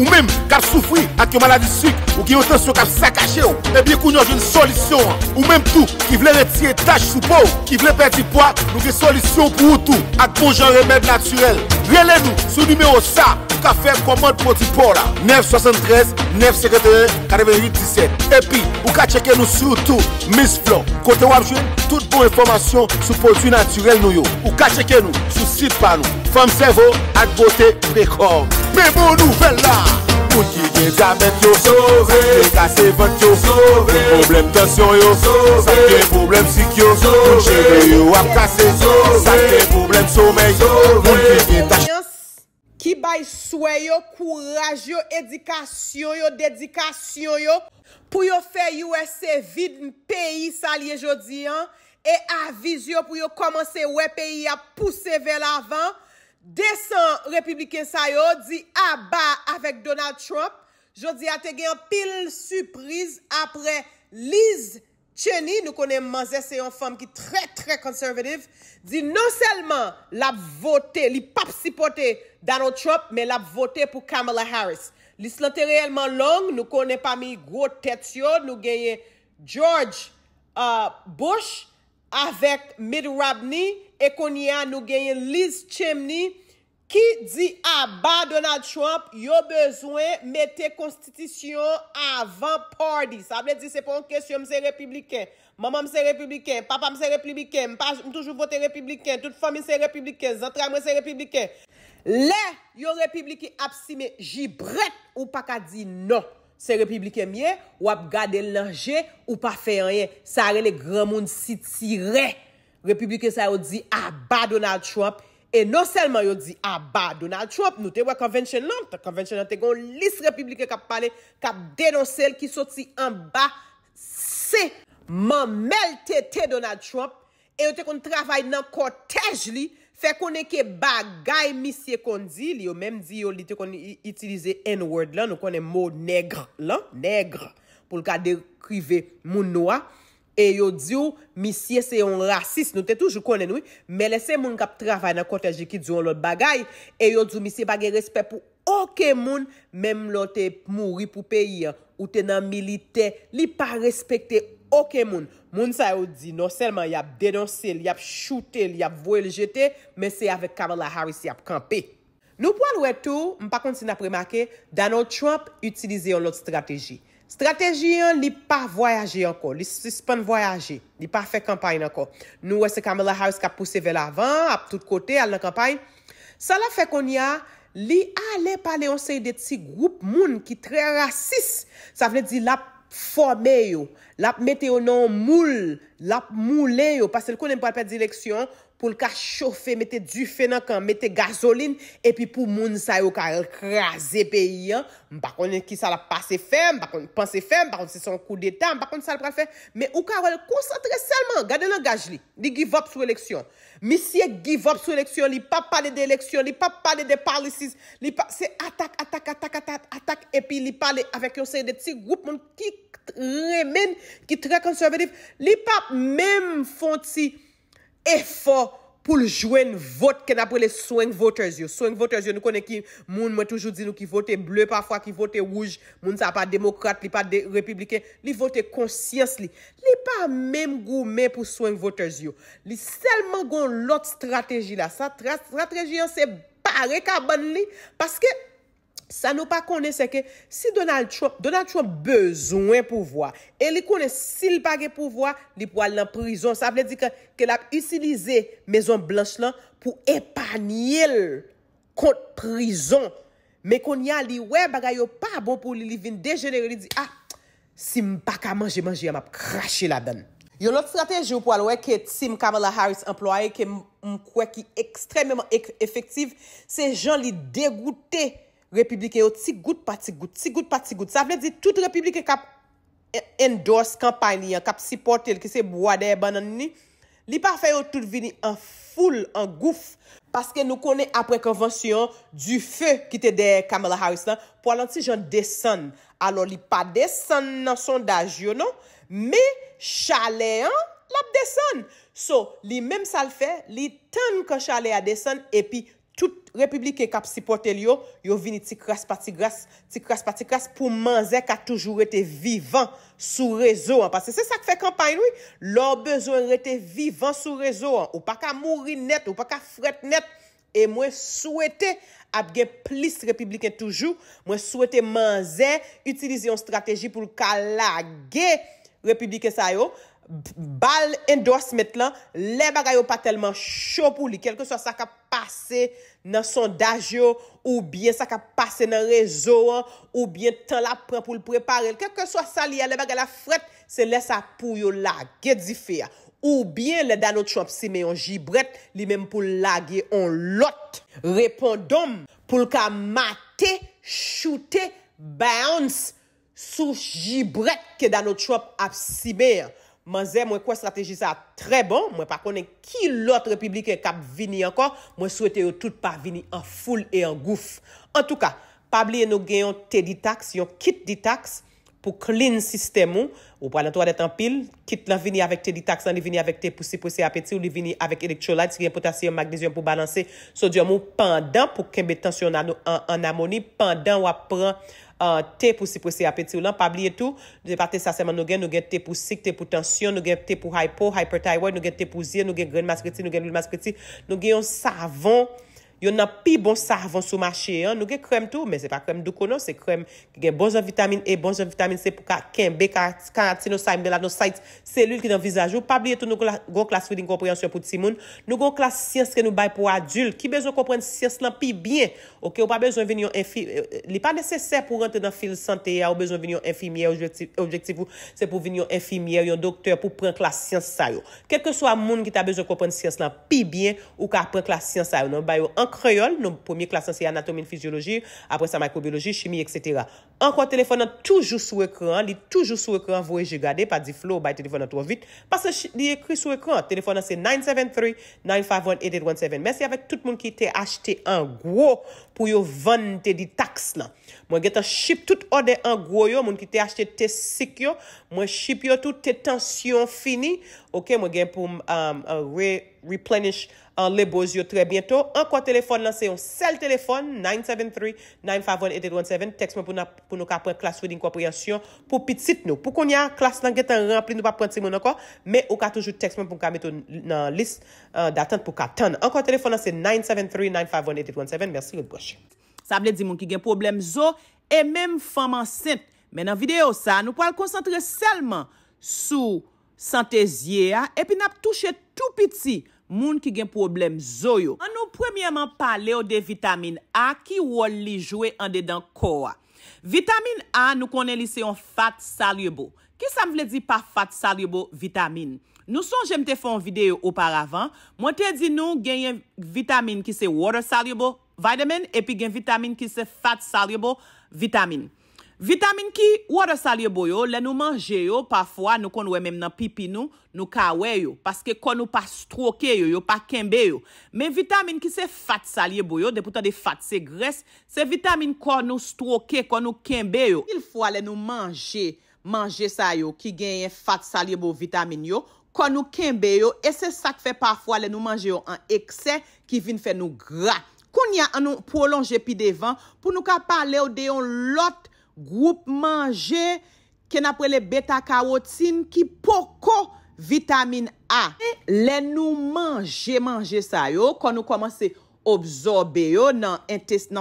Ou menm kap soufri ak yo maladi sik Ou gen yon tensyon kap sa kache ou E eh biye koun yo gen solisyon Ou menm tou ki vle reti etaj sou pou Ki vle peti poat nou gen solisyon pou ou tou Ak bon jan remèd naturel Vyele nou sou nimeyo sa Ou ka fèm komant poti por la 973-951-4817 Epi, ou ka cheke nou sou tou Miss Flo Kote wap jwen, tout bon informasyon Sou poti naturel nou yo Ou ka cheke nou, sou sit pa nou Femsevo, akpote, prekom Mè bon nouvel la Moun ki ge zabet yo, souve Sa te kase vot yo, souve Moun problem tasyon yo, souve Sa te problem sik yo, souve Moun cheke yo wap kase, souve Sa te problem soume, souve Moun ki ge tasyon yo, souve ki bay swè yo, kouraj yo, edikasyon yo, dedikasyon yo, pou yo fè USA vide mpèyi salye jodi an, e aviz yo pou yo komanse wè pèyi a pousse vel avan, desan republiken sa yo, di aba avèk Donald Trump, jodi a te gen pil suprise apre Liz Trump, Cheney, nou konen manzese yon fom ki tre tre konservatif, di nan selman la vote, li pap sipote Donald Trump, me la vote pou Kamala Harris. Li slante realman long, nou konen pa mi gro tetsyo, nou geye George euh, Bush avet Mitt Romney, e konye nou geye Liz Cheney, Ki di aba Donald Trump yo bezwen mette konstitisyon avan party. Sa ap let di sepon kesyon mse republiken. Maman mse republiken, papa mse republiken, mpa mtoujou vote republiken, tout fami mse republiken, zantra mwen mse republiken. Le, yo republiken ap si me jibret ou pa ka di non. Se republiken miye ou ap gade lanje ou pa feyanyen. Sa are le gran moun si tire. Republiken sa yo di aba Donald Trump. E non selman yo di, a ah, ba Donald Trump, nou te wak konvensyen nan, konvensyen nan te kon lis republikan kap pale, kap denonsel ki soti an ba, se, man melte te Donald Trump. E yo te kon travay nan kotej li, fe konen ke bagay misye kon di, li yo menm di yo li te kon itilize n word la, nou konen mo negre la, negre, pou lika dekrive moun noa. E yo di ou, misye se yon rasis, nou te toujou konen ou, me lese moun kap travay nan koteji ki di yon lot bagay, e yo di ou misye bagay respet pou okey moun, mem lote mouri pou peyi, ou te nan milite, li pa respekte okey moun. Moun sa yon di, non selman yap denonse, yap chute, yap vwe lje te, men se yave Kamala Harris yap kampe. Nou po alwe tou, mpa konti na premake, Donald Trump utilize yon lot strategi. Strateji yon li pa voyaje anko, li suspend voyaje, li pa fe kampay anko. Nou wese Kamala Harris ka pousse vel avan, ap tout kote, al nan kampay. Sa la fe kon ya, li ale pale onseye de ti group moun ki tre rasis. Sa vene di lap fome yo, lap meteo nan moul, lap moulé yo, pase l konen pa apet direksyon, pou l ka chofe, mette du fè nan kan, mette gazolin, epi pou moun sa yo ka el kraze pe yon, bakon yon ki sa la pase fèm, bakon yon panse fèm, bakon se son kou de dam, bakon sa la prel fèm, me ou ka wèl konsantre selman, gade langaj li, li give up sou eleksyon, misye give up sou eleksyon, li pa pale de eleksyon, li pa pale de policies, li pa se atak, atak, atak, atak, atak, epi li pale avek yon se de ti group moun ki tre men, ki tre konservatif, li pa mèm fònti, efo pou jwen vote ken apre le sweng voters yo. Sweng voters yo nou konen ki moun mwen toujou di nou ki vote ble pafwa, ki vote wouj, moun sa pa demokrate, li pa republiken, li vote konsyans li. Li pa menm gou men pou sweng voters yo. Li selman goun lot strategi la. Sa strategi an se pare ka ban li paske Sa nou pa kone se ke si Donald Trump, Donald Trump bezwen pou vwa. E li kone sil pa ge pou vwa, li pou al nan prizon. Sa ple di ke la pou usilize mezon blanche lan pou epanye l kont prizon. Me kon ya li we bagay yo pa bon pou li li vin dejenere. Li di, ah, si mpa ka manje manje, ya map krashe la den. Yo lot fratej yo pou al we ke Tim Kamala Harris employe, ke mkwe ki ekstrememen e-, efektiv, se jan li degoute eksemen. Republiken yo ti gout pa ti gout, ti gout pa ti gout. Sa vle di tout republiken kap endorse kampanyan, kap supportel, ki se bwade banan ni. Li pa fe yo tout vini an foul, an gouf. Paske nou kone apre konvensyon, du fe kite de Kamala Harris lan, po alant si jan desen. Alon li pa desen nan sondaj yo non, me chalean lap desen. So, li menm sa l fe, li tan kan chalean desen, epi... tout republiken kap sipote li yo, yo vini ti kras pa ti kras, ti kras pa ti kras, pou manzen ka toujou rete vivan sou rezo an, parce se sa k fe kampany nou, lor bezon rete vivan sou rezo an, ou pa ka mouri net, ou pa ka fret net, e mwen souwete ap gen plis republiken toujou, mwen souwete manzen, utilize yon strategi pou l kalage republiken sa yo, bal endos metlan, le bagay yo pa telman chou pou li, kelke sa sa kap, Pase nan sondaj yo, ou bien sa ka pase nan rezo an, ou bien tan la pre pou l'prepare. Kèkè so sa li alèbe gè la fret, se lè sa pou yo lagè di fè ya. Ou bien le danotrop si mè yon jibret, li mèm pou lagè yon lot. Repondom pou l ka mate, choute, bounce, sou jibret ke danotrop ap si mè yon. Man zè, mwen kwen strategi sa tre bon, mwen pa konen ki lot republiken kap vini ankon, mwen souwete yo tout pa vini an foul e an gouf. An tou ka, pabli e nou genyon T-Ditax, yon kit Ditax pou klin sistem moun, ou palantwa det an pil, kit lan vini avèk T-Ditax, lan li vini avèk T-Poussi Poussi Apeti ou li vini avèk Elektrolyte, si gen potasyon magnizyon pou balanse sodyon moun, pandan pou kembe tensyon an amoni, pandan wap pran, Euh, te pou si pou si apetit ou lan, pa bli etou, debate saseman nou gen nou gen te pou sik, te pou tensyon, nou gen te pou hypo, hypertyroid, nou gen te pou zir, nou gen gren maskreti, nou gen lul maskreti, nou gen yon savon, yon nan pi bon sarvan sou machye, nou gen krem tou, men se pa krem du konon, se krem gen bon zan vitamine E, bon zan vitamine C, pou ka kembe, ka karatino saimbe, la nou sait selul ki nan vizajou, pa blye tou nou gon klas fwi din kompryansyon pou ti moun, nou gon klas siens ke nou bay pou adyul, ki bezo kompren siens lan pi bien, ou pa bezo venyon enfi, li pa neseser pou rente nan fil sante, ou bezo venyon enfimye, ou objektivou, se pou venyon enfimye, ou yon doktor pou pren klas siens sa yo, kelke so a moun ki ta bezo kom Kreyol, nou pomi klasan se anatomi, fizyologi, apres sa mikrobiologi, chimi, etc. Anko telefon nan toujou sou ekran, li toujou sou ekran, vou e je gade, pa di flow, bay telefon nan tou wavit. Pase li ekri sou ekran, telefon nan se 973-951-8817, men se avek tout moun ki te achete an gwo. pou yo vante di taks lan. Mwen get an ship tout ode an goyo, moun ki te achete te sik yo, mwen ship yo tout, te tensyon fini, okey, mwen gen pou mwe um, uh, replenish an uh, leboz yo tre bieto. Anko telefon lan se yon sel telefon, 973-951-8817, tekst mwen pou nou ka pre class reading kwa pre yansyon, pou pitit nou. Pou kon ya, class lan get an rempli nou pa prensi moun anko, me ou ka toujou tekst mwen pou nou ka meto nan list, uh, datant pou ka tan. Anko telefon lan se 973-951-8817, mersi lupo. Sa ble di moun ki gen problem zo e menm foman sent. Men an videyo sa nou po al konsantre selman sou santeziye a epi nap touche tout piti moun ki gen problem zo yo. An nou premiyeman pale yo de vitamine A ki wol li jwe an dedan kowa. Vitamine A nou konen li se yon fat soluble. Ki sa me ble di pa fat soluble vitamine? Nou son jem te fon videyo oparavan, mwen te di nou genye vitamine ki se water soluble vitamine. Vitamin epi gen vitamine ki se fat salye bo, vitamine. Vitamine ki wade salye bo yo, le nou manje yo, pafwa nou konwe menm nan pipi nou, nou kawe yo, paske konou pa stroke yo, yo pa kenbe yo. Men vitamine ki se fat salye bo yo, deputa de fat se gres, se vitamine konou stroke, konou kenbe yo. Il fwa le nou manje, manje sa yo ki genye fat salye bo vitamine yo, konou kenbe yo, e se sak fe pafwa le nou manje yo an ekse, ki vin fe nou grat. Koun ya an nou prolonje pi devan, pou nou ka pale ou deyon lot group manje ken aprele beta-carotin ki poko vitamin A. Le nou manje manje sayo, kon nou komanse obzorbe yo nan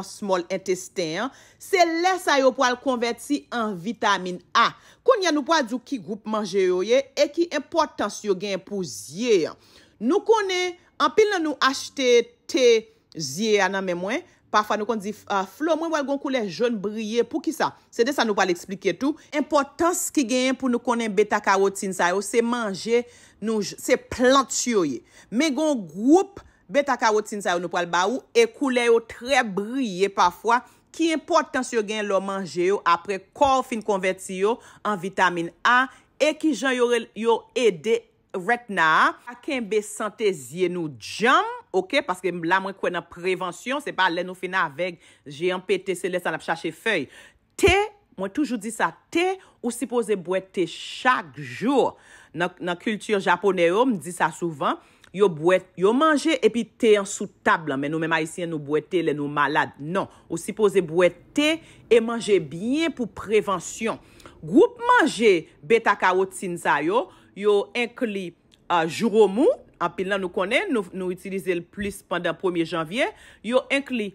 small intestine, se le sayo pou al konverti an vitamin A. Koun ya nou po adu ki group manje yo ye, e ki importans yo gen pou zye. Nou kone, an pil nan nou achte te karotin, Ziye anan men mwen, pafwa nou kon di, Flo mwen mwen kon koule joun brye pou ki sa? Se de sa nou pal eksplike tou, impotans ki gen pou nou konen beta-carotin sa yo, se manje nou, se plant yo ye. Men kon goup beta-carotin sa yo nou pal ba ou, e koule yo tre brye pafwa, ki impotans yo gen lo manje yo apre kor fin konverti yo an vitamine A, e ki jan yo ede yo. Retna, akèm be santè zye nou djam, ok, paske la mwen kwen nan prevensyon, se pa lè nou fina avèk, jè yon pète se lè san ap chache fèy. Tè, mwen toujou di sa, tè ou sipoze bwè tè chak jour. Nan kultur Japone yo, mdi sa souvan, yo manje epi tè yon sou tablan, men nou mè ma yisi yon nou bwè tè lè nou malad. Non, ou sipoze bwè tè e manje byen pou prevensyon. Gwoup manje be takawot sin sa yo, Yo inkli juromou, anpil nan nou konen, nou itilize l plis pandan 1 janvye. Yo inkli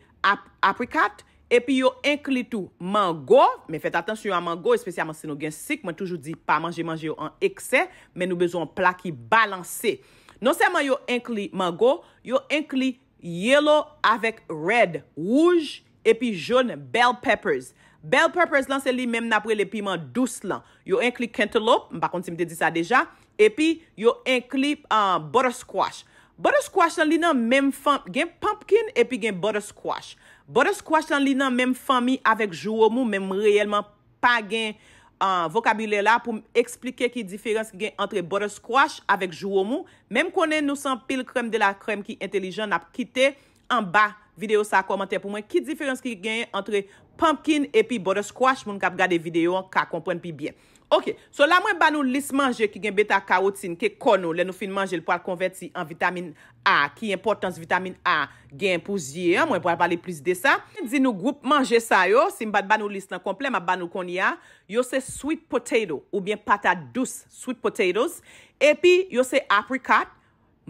aprikat, epi yo inkli tou mango, men fet atensyon an mango, espesyaman se nou gen sik, men toujou di pa manje manje yo an ekse, men nou bezon plak ki balanse. Non seman yo inkli mango, yo inkli yellow avek red, wouj, epi joun, bell peppers. Bell peppers lan se li mèm napre le piment douce lan. Yo enklik cantaloupe, mpa konti mte di sa deja, epi yo enklik euh, buttersquash. Buttersquash lan li nan mèm fan, gen pumpkin epi gen buttersquash. Buttersquash lan li nan mèm fan mi avèk jouwomou, mèm reyèlman pa gen euh, vokabile la pou m'explike ki diferans ki gen antre buttersquash avèk jouwomou. Mèm konen nou san pil krem de la krem ki entelijan nap kite, an ba video sa komante pou mwen ki diferans ki gen antre buttersquash. Pumpkin epi buttersquash, moun kap gade videyo ka kompwen pi bien. Ok, so la mwen banou lis manje ki gen beta kaotin ke kono le nou fin manje l pou al konverti an vitamin A. Ki importans vitamin A gen pou zye, mwen pou al bali plis de sa. Din nou group manje sa yo, si mwen banou lis nan komplem a banou kon ya, yo se sweet potato ou bien pata douce, sweet potatoes. Epi yo se apricot,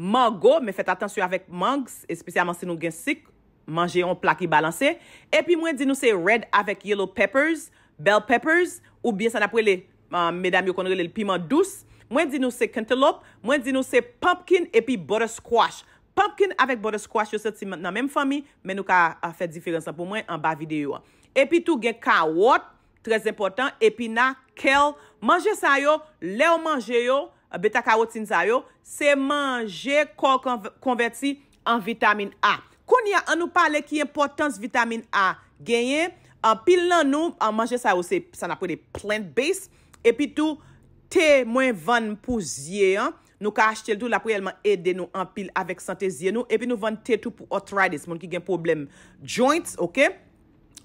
mango, men fet atensyon avek mangs, espesyaman si nou gen sik, manje yon plak yi balanse, epi mwen di nou se red avek yellow peppers, bell peppers, ou bien san apwe le medam yo konre le piment douce, mwen di nou se cantaloupe, mwen di nou se pumpkin epi buttersquash, pumpkin avek buttersquash yo se ti nan menm fami, men nou ka fe diferensa pou mwen an ba videyo an. Epi tou gen kawot, tres important, epi na kel, manje sa yo, le yo manje yo, beta kawotin sa yo, se manje kol konverti an vitamine A. Kon ya an nou pale ki yon potans vitamine A genyen. An pil nan nou, an manje sa ou se san apwe de plant-based. E pi tou, te mwen van pou zye an. Nou ka ashte l tou la pou yon man ede nou an pil avèk sante zye nou. E pi nou van te tou pou arthritis, moun ki gen problem joints, ok?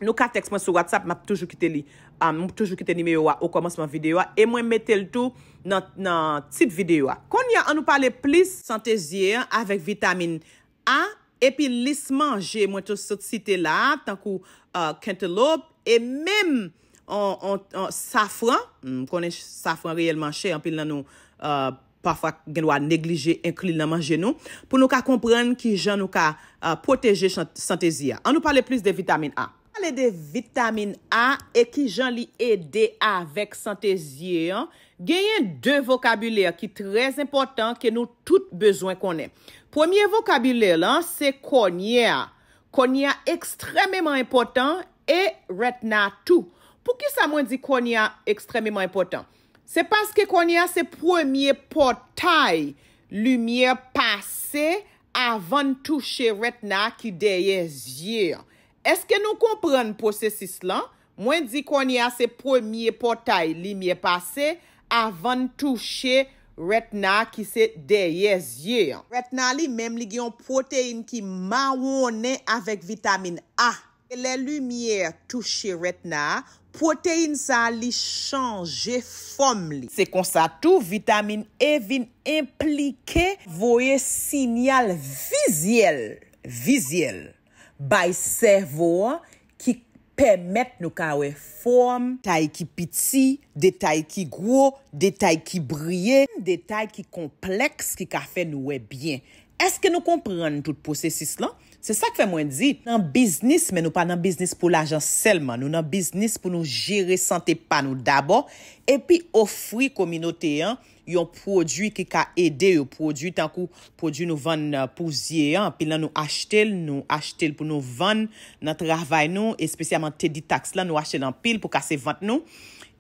Nou ka teks mwen sou WhatsApp, mwen pou toujou kite li. Mwen pou toujou kite ni meyo wa o komonsman videyo wa. E mwen mete l tou nan tit videyo wa. Kon ya an nou pale plis sante zye an avèk vitamine A. epi lis manje mwen tou sot site la, tankou kentelop, uh, e mem an safran, konen safran reyelman chè, anpil nan nou uh, pafak genwa neglije, inkli nan manje nou, pou nou ka kompren ki jan nou ka uh, poteje Santézia. An nou pale plus de vitamine A. Pale de vitamine A, e ki jan li ede a vek Santézia, genyen de vokabulè ki trez important ke nou tout bezwen konen. Premier vokabile lan, se konye a. Konye a ekstrememan important e retna tou. Pou ki sa mwen di konye a ekstrememan important? Se paske konye a se premier portay lumiye pase avan touche retna ki deye zye. Eske nou kompren pou se sis lan? Mwen di konye a se premier portay lumiye pase avan touche retna. Retina ki se deye zye an. Retina li mem li gyon proteine ki mawone avèk vitamine A. E le lumiè touche retena, proteine sa li chanje fòm li. Se konsa tou, vitamine E vin implike voye sinyal vizyèl by servo an. Permet nou ka wey form, tay ki piti, de tay ki gro, de tay ki brye, de tay ki kompleks ki ka fe nou wey byen. Eske nou kompren nou tout posesis lan? Se sa ke fe mwen di, nan biznis men nou pa nan biznis pou l'ajans selman, nou nan biznis pou nou jere sante pa nou dabo, epi ofri kominote yon. yon prodwi ki ka ede yon prodwi tan kou prodwi nou van euh, pou zye an, pil nan nou achete l, nou achete l pou nou van nan travay nou, espesyaman Teddy Tax lan nou achete nan pil pou kase vant nou,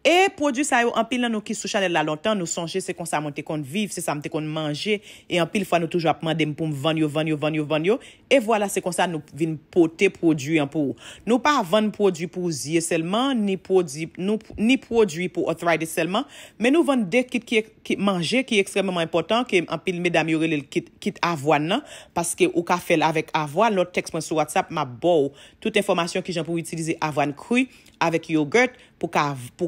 E produ sayo anpil nan nou ki sou chanel la lontan, nou sonje se kon sa mwen te kon viv, se sa mwen te kon manje, e anpil fwa nou toujwa ap mande mpoum vanyo, vanyo, vanyo, vanyo, e vwala se kon sa nou vin pote produ anpou. Nou pa avan produ pou zye selman, ni produ pou otraide selman, men nou van de kit ki manje ki ekstrememan impotant, ki anpil me dami yore li kit avan nan, paske ou ka fel avek avan, nou tekspwen sou WhatsApp ma bou, tout informasyon ki jan pou utilize avan kri, avèk yogourt pou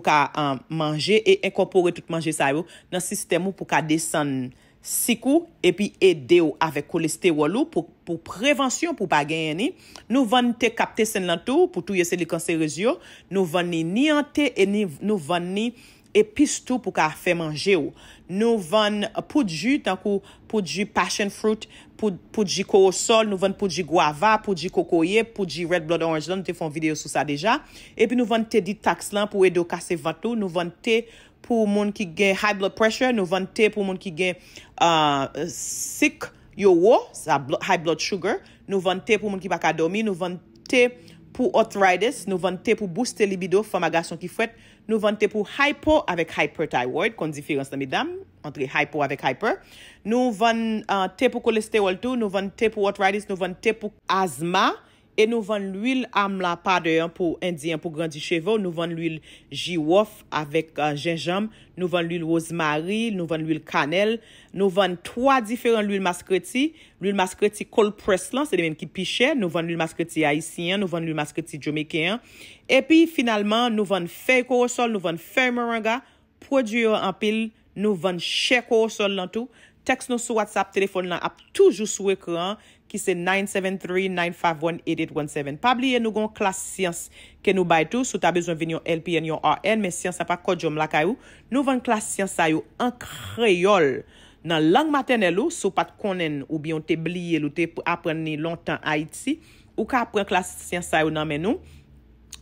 ka manje e ekopore tout manje sa yo nan sistem ou pou ka desen siku epi ede ou avèk koleste wolo pou prevensyon pou bagenye ni. Nou van ni te kapte sen lantou pou tou yese li kanserez yo, nou van ni niante e nou van ni epistou pou ka fè manje ou. Nou van poujou, tankou, poujou passion fruit, poujou koosol, nou van poujou guava, poujou kokoye, poujou red blood orange, nou te fon video sou sa deja. E pi nou van te di tax lan pou edo kase vato, nou van te pou moun ki gen high blood pressure, nou van te pou moun ki gen uh, sick yo wo, high blood sugar, nou van te pou moun ki baka domi, nou van te pou arthritis, nou van te pou booste libido, famagason ki fwet. Nou van te pou hypo avek hyper ty word, konzifirans nan midam, antre hypo avek hyper. Nou van uh, te pou kolesterol tou, nou van te pou arthritis, nou van te pou azma. E nou van l'huil amla pa deyon pou indyen pou grandi chevo. Nou van l'huil jiwof avèk jenjam. Euh, nou van l'huil ozmari. Nou van l'huil kanel. Nou van 3 diferent l'huil maskreti. L'huil maskreti kolpres lan. Se demen ki piche. Nou van l'huil maskreti aisyen. Nou van l'huil maskreti djomekeyan. E pi finalman nou van fey korosol. Nou van fey maranga. Prodye yo anpil. Nou van chey korosol lan tou. Tekst nou sou WhatsApp, telefon lan ap toujou sou ekran. Ki se 973-951-8817. Pa bliye nou gon klas siyans ke nou bay tou. Sou ta bezwen vin yon LPN, yon RN. Men siyans apak kodjom lakay ou. Nou van klas siyans ayou an kreyol nan lang maternel ou. Sou pat konen ou biyon te bliye lou te apren ni lontan Haiti. Ou ka apren klas siyans ayou nan men nou.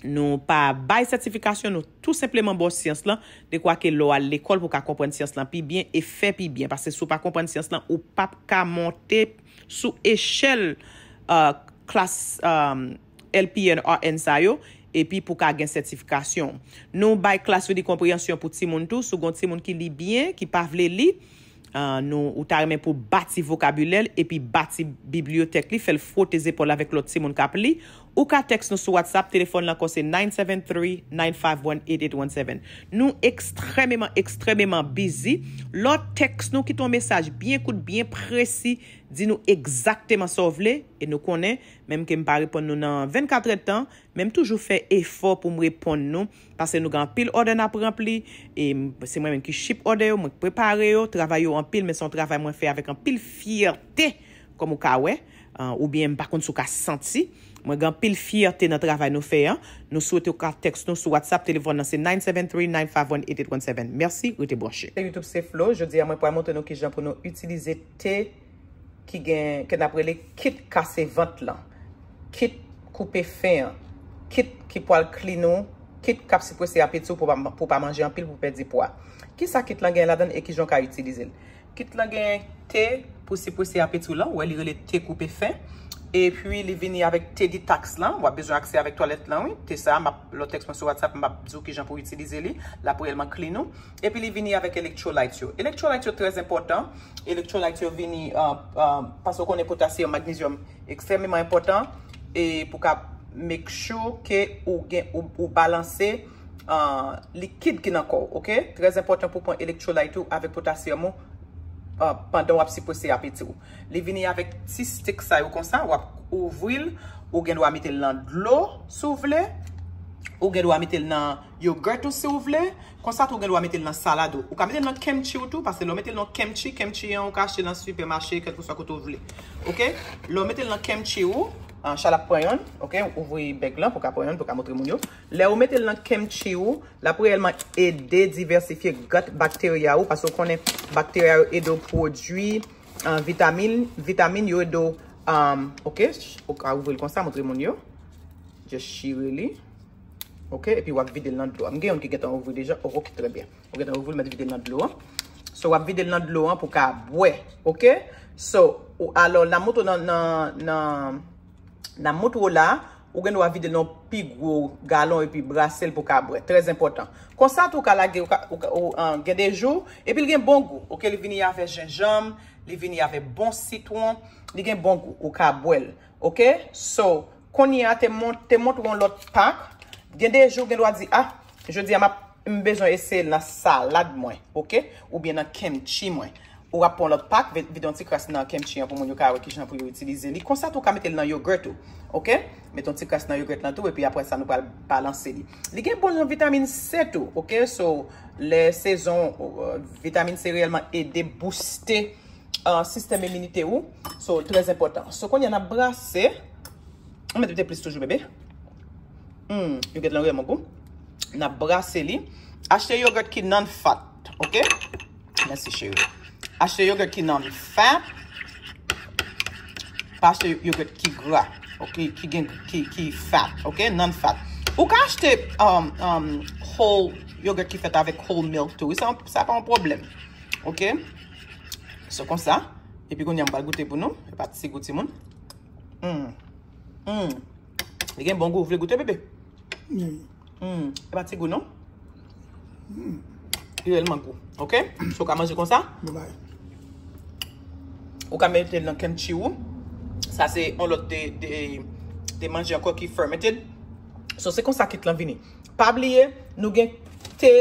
Nou pa bay sertifikasyon nou. Tout sepleman bo siyans lan. De kwa ke lou al ekol pou ka kompren siyans lan. Pi bien e fe pi bien. Pas se sou pa kompren siyans lan ou pap ka montep. sou eshel klas LPNR-N sayo epi pou ka gen sertifikasyon. Nou bay klas ou di kompryansyon pou timoun tou, sou goun timoun ki li byen, ki pavle li, nou ou tarmen pou bati vokabulel epi bati bibliotek li, fel fote zepol avek lot timoun kap li. Ou ka tekst nou sou WhatsApp, telefon lanko se 973-951-8817. Nou ekstrememan, ekstrememan busy. Lò tekst nou ki ton mesaj, biye koute, biye presi, di nou ekzakteman sovle, e nou konen, mem ke mba repon nou nan 24 etan, mem toujou fe efor pou mrepon nou, pase nou gen pil ode napremp li, e se mwen men ki ship ode yo, mwen ki prepare yo, travay yo an pil, men son travay mwen fe avik an pil fiyerte, kom ou ka we, ou bien mbakoun sou ka santi, Mwen gen pil fiyer te nan travay nou fey an Nou souwete ou ka tekst nou sou WhatsApp, telefon nan se 973-951-8817 Mersi, ou te borshe Se Youtube se flow, jodi a mwen pou a mwote nou ki jan pou nou utilize te Ki gen, ken aprele kit kase vant lan Kit koupe fey an Kit ki pou al klino Kit kapsi pwese apetou pou pa manje an pil pou pe di pwa Ki sa kit lan gen ladan e ki jan ka utilize Kit lan gen te pwese pwese apetou lan Ou alirele te koupe fey E pwi li vini avèk Teddy Tax lan, wap bezon akse avèk toalet lan wè. Tè sa, lò teks mwen sou WhatsApp, mwap zou ki jan pou itilize li, la pou elman klino. E pwi li vini avèk Electro Light yo. Electro Light yo trèz important. Electro Light yo vini, euh, euh, pasò konè potasyon, magnizyon, ekstremèman important. E pou ka mèk chou ke ou balanse likid ki nan kò, ok? Trèz important pou pon Electro Light yo avèk potasyon mwen. Ah, pandan wap si pwese apetou. Li vini avik ti stik sa yo konsan, wap ou vwil, ou gen wap metel nan lo sou vle, ou gen wap metel nan yogurto sou vle, konsan ou gen wap metel nan salado. Ou ka metel nan kemchi ou tou, pasen ou metel nan kemchi, kemchi yon ou ka ashe nan supermaché, kel pou sa koutou vle. Ok? Lou metel nan kemchi ou, chalak poyon, ok, ouvri beg lan pou ka poyon, pou ka motri moun yo, le ou met el nan kem chi ou, la pou elman edi diversifiye gut bakteria ou pason konen bakteria ou edo prodwi, vitamine vitamine yo edo, ok ou ka ouvri l konsa, motri moun yo je shire li ok, epi wak vide l nan dlo mge yon ki getan ouvri deja, orokit trebyan wak vide l nan dlo an wak vide l nan dlo an pou ka bwe ok, so, alo la moutou nan, nan, nan Nan moutou la, ou gen nou avide nan pig wou galon epi brasel pou kabwe. Trez impotant. Konsant ou ka lage ou gen de jou, epi li gen bon gou. Ok, li vini ave jenjom, li vini ave bon sitwant, li gen bon gou ou kabwe. Ok, so koni a te moutou yon lot pak, gen de jou gen nou avide, ah, je di a map mbezon ese la salad mwen, ok, ou bien nan kem chi mwen. Ou rap pon lot pak, vi don ti kras nan kem chiyan pou moun yo ka awe kishan pou yo itilize li. Konsa tou ka metel nan yogurt ou. Ok? Meton ti kras nan yogurt nan tou, wepi apres sa nou palanse li. Li gen bon joun vitamin C tou. Ok? So, le sezon euh, vitamin C reyelman e debouste euh, sistem eminite ou. So, trez importan. So, konye nan brase. On metel biten plis toujou bebe. Hmm, yogurt lan reyelman kou. Bon. Nan brase li. Ache yogurt ki nan fat. Ok? Nasi cheryo. Ache yogur ki nan fat. Ache yogur ki gra. Ki fat. Non fat. Ou ka ache te um, um, yogur ki fete avek whole milk tou. Sa pa an problem. Ok. So kon sa. Epi kon yon bal goute pou nou. E pati si goute moun. E gen bon gout. Vle goute bebe? E pati si gout nou? E lèl man gout. Ok. So ka manjou kon sa? Mou la e. Ou ka metel nan ken chiwou. Sa se on lot de manje anko ki fermetil. So se konsakit lan vini. Pab liye nou gen te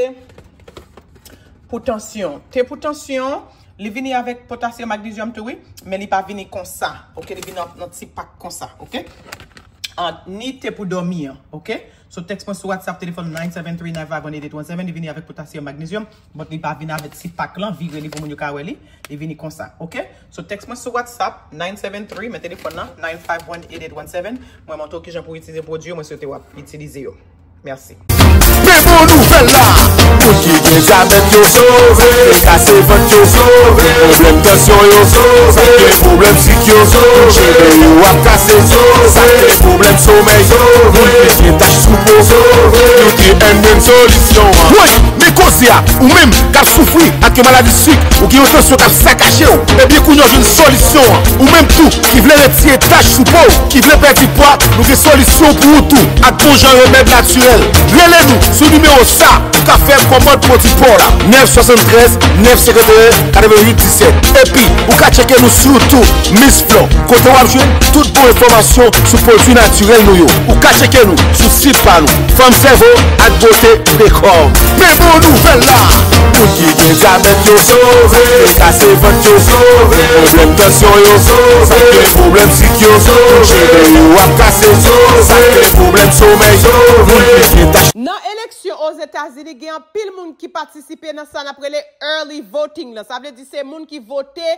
potansyon. Te potansyon li vini avik potasyon magdizyon touwi. Men li pa vini konsa. Ok. Li vini nan tipak konsa. Ok. An ni te pou domi an. Ok. So, teks mwen sou WhatsApp, telefon 973-951-8817. Di e vini avek potasyon, magnizyon. Mwen li pa vini avek sipak lan, vi e vini pou mwen yon kaweli. Di vini konsa, ok? So, teks mwen sou WhatsApp, 973, me telefon nan, 951-8817. Mwen mwantou ki jan pou itize podyo, mwen se te wap itize yo. Mersi. Mwen gen zaben yo so zwe, gen kase fote yo so zwe Problem tansyon yo so zwe, sakte problem sik yo so zwe Mwen gen gen yo ap kase zowe, sakte problem somel yo zowe Mwen gen gen tache soupe yo zowe, mwen gen gen solisyon Mwen, mwen konsya, ou men, kar soufri, akye malade sik Ou ki yon ten syon kap sa kache ou Ebi yon kounyoj yon solisyon Ou menm tou ki vle reti etaj sou pou Ki vle peti pou Nou ke solisyon pou ou tou Atpon jan remèd naturel Vle lè nou sou nimeyo sa Ou ka fèm komod poti pou la 973-941-487 Epi ou ka cheke nou sou tou Miss Flo Kote wap jwen Tout bon reformasyon Sou poti naturel nou yo Ou ka cheke nou Sou sipa nou Femsevo Atpote Pekor Pembo nouvel la Ou ki genja met yo sou Nan eleksyon ou Zeta Zini gen, pil moun ki patisipe nan san apre le early voting la Sa vle di se moun ki vote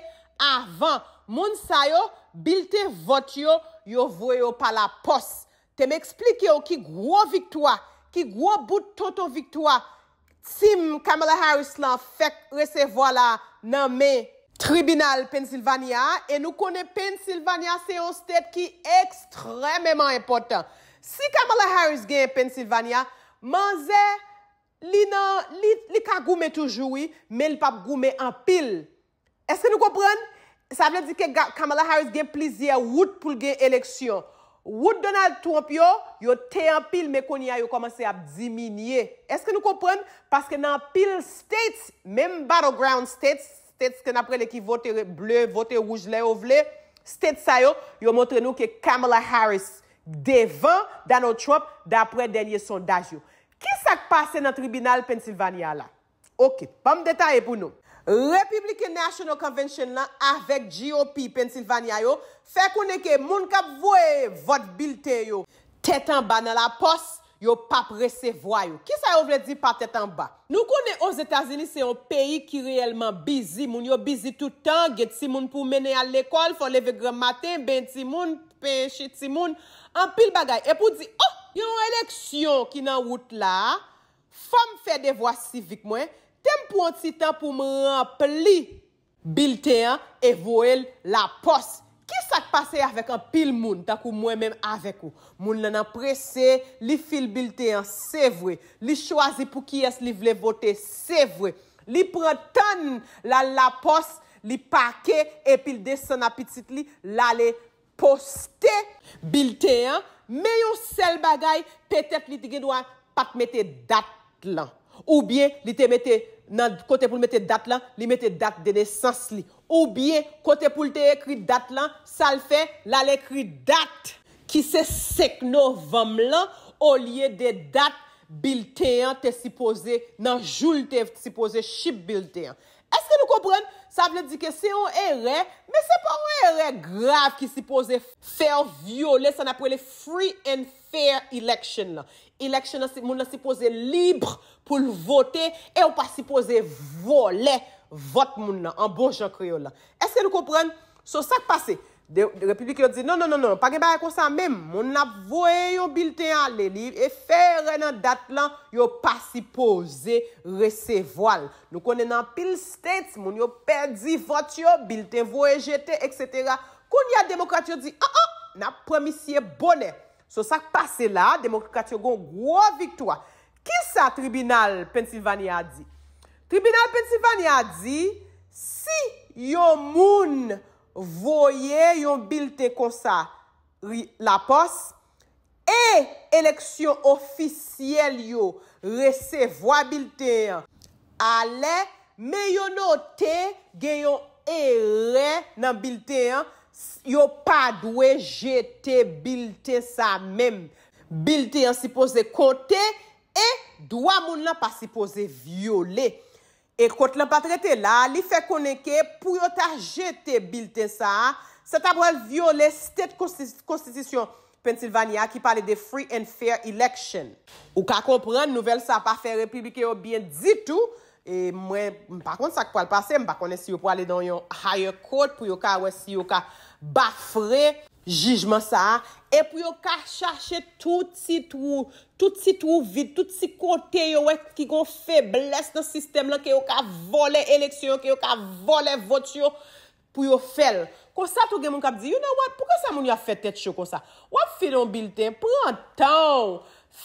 avan Moun sayo, bilte vote yo, yo vwe yo pa la pos Te m eksplike yo ki gwo viktoa, ki gwo bout toto viktoa Tim Kamala Harris la fèk resevo la nan men tribunal Pensilvania. E nou kone Pensilvania se yon stèp ki ekstremèman epotan. Si Kamala Harris gen Pensilvania, man zè li nan, li ka goume toujoui, men li pa goume an pil. Eske nou kopren? Sa vle di ke Kamala Harris gen plizye wout pou gen eleksyon. Wood Donald Trump yo, yo te an pil me konya yo komanse ap di minye. Eske nou kompren? Paske nan pil states, mem battleground states, states ke napre le ki vote ble, vote rouge, le ou vle, states sayo, yo montre nou ke Kamala Harris devan Donald Trump dapre denye sondaj yo. Ki sak pase nan tribunal Pensilvania la? Ok, pam detaye pou nou. Republikan National Convention lan avek GOP Pennsylvania yo fe kounen ke moun kap vwe vot bilte yo. Tetan ba nan la pos yo pap rese vwayo. Ki sa yo vle di pa tetan ba? Nou kounen o Zetasini se yon peyi ki reyelman bizi moun. Yo bizi toutan, get si moun pou mene al lekol fon leve gre maten, bent si moun penche si moun. An pil bagay. E pou di, oh! Yon eleksyon ki nan wout la fom fe devwa sivik mwen Te mpwant si tan pou mwen rampli bilteyan e voel la pos. Kis ak pase avèk an pil moun tak ou mwen men avèk ou? Moun nan aprese li fil bilteyan, se vwe. Li chwazi pou ki es li vle vote, se vwe. Li praten la la pos, li pake epil de san apitit li, la le poste bilteyan. Me yon sel bagay, petet li tige dwa pakmete dat lan. Ou byen, li te mette, nan kote pou li mette dat lan, li mette dat dene sens li. Ou byen, kote pou li te ekri dat lan, sa l fe, la l ekri dat ki se sek nou vam lan, ou liye de dat bilteyan te sipose nan joul te sipose ship bilteyan. Eske nou kopren? Sa vle di ke se yon ere, me se pa yon ere grav ki sipose fer vyo le san apwe le free and fair election lan. Eleksyon nan si moun nan si pose libre pou l vote e ou pa si pose vole vote moun nan an bon jan kriyo la. Eske nou kompren? Sou sak pase, republik yo di, non, non, non, non, pa gen baya konsan men, moun nan voye yo bilte a le libe e fe re nan dat lan yo pa si pose rese voal. Nou konen nan pil state, moun yo perdi vote yo, bilte voye jete, etc. Kon ya demokrat yo di, a ah, a, ah, nan promisye bone. Sosak pase la, demokrat yo gon gwo viktoa. Ki sa tribunal Pensilvani a di? Tribunal Pensilvani a di, si yon moun voye yon bilte konsa la pos, e eleksyon ofisyel yo resevoa bilte yon, ale me yon note gen yon ere nan bilte yon, Yo pa dwe jete bilte sa mem. Bilte yon si pose kote e dwa moun lan pa si pose viole. E kote lan pa trete la, li fe koneke pou yo ta jete bilte sa, se tabou el viole state constitution Pennsylvania ki pale de free and fair election. Ou ka kompren nouvel sa pa fe republike yo bien ditou, E mwen, pa kont sa kwa l pase, mwen pa kone si yo pou ale dan yon higher court pou yo ka wè si yo ka bafre, jijman sa, e pou yo ka chache tout si trou, tout si trou vide, tout si kote yo wè ki kon feblesse nan sistem la ki yo ka vole eleksyon, ki yo ka vole votyon pou yo fel. Kon sa tou gen mwen kap di, you know what, pou ke sa moun ya fe tet chou kon sa? Wap filon bilten, pran tan,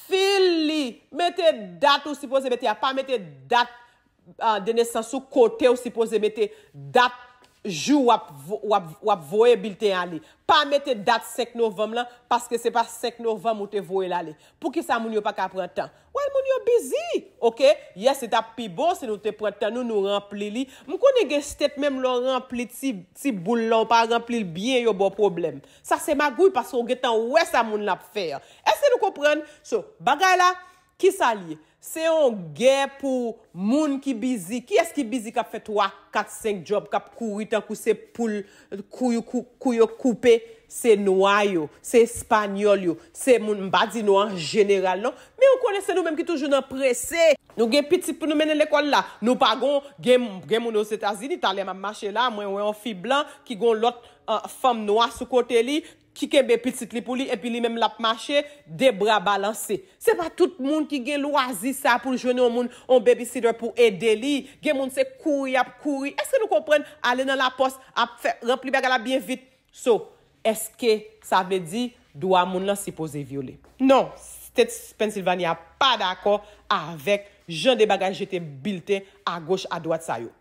fil li, mette dato si pose bete ya pa, mette dato. dene sansou kote ou si pose mette dat jou wap voye bilte an li. Pa mette dat sek novem lan, paske se pa sek novem ou te voye la li. Pou ki sa moun yo pa ka prentan? Wèl moun yo bezi, ok? Yes, se tap pi bo, se nou te prentan, nou nou rempli li. Mou konen gen stet menm lo rempli ti boulan, pa rempli li biye yo bo problem. Sa se magouy, paske ou gen tan wè sa moun la pfe. Ese nou kompren, so bagay la, ki sa li? Se yon gen pou moun ki bizi, ki es ki bizi kap fet 3, 4, 5 job, kap kou itan kou se pou kou yo koupe, se noa yo, se espanyol yo, se moun mbadi noa en general non. Me yon kone se nou menm ki toujoun aprese, nou gen piti pou nou mene l'ekol la, nou pa gon gen moun nou setazini, talem ap mache la, mwen wè yon fi blan, ki gon lot euh, fom noa sou kote li, Kike mbe pilsit li pou li, epi li mbem la pmache, de bra balanse. Se pa tout moun ki gen loazi sa pou jwene moun, mbe bisidre pou ede li, gen moun se kouri ap kouri. Eske nou kompren, ale nan la pos, ap rep li bagala bin vit. So, eske, sa vle di, dwa moun lan si pose viole. Non, sted Pensilvania pa dako avèk jan de bagaje jete bilte a goch a doat sayo.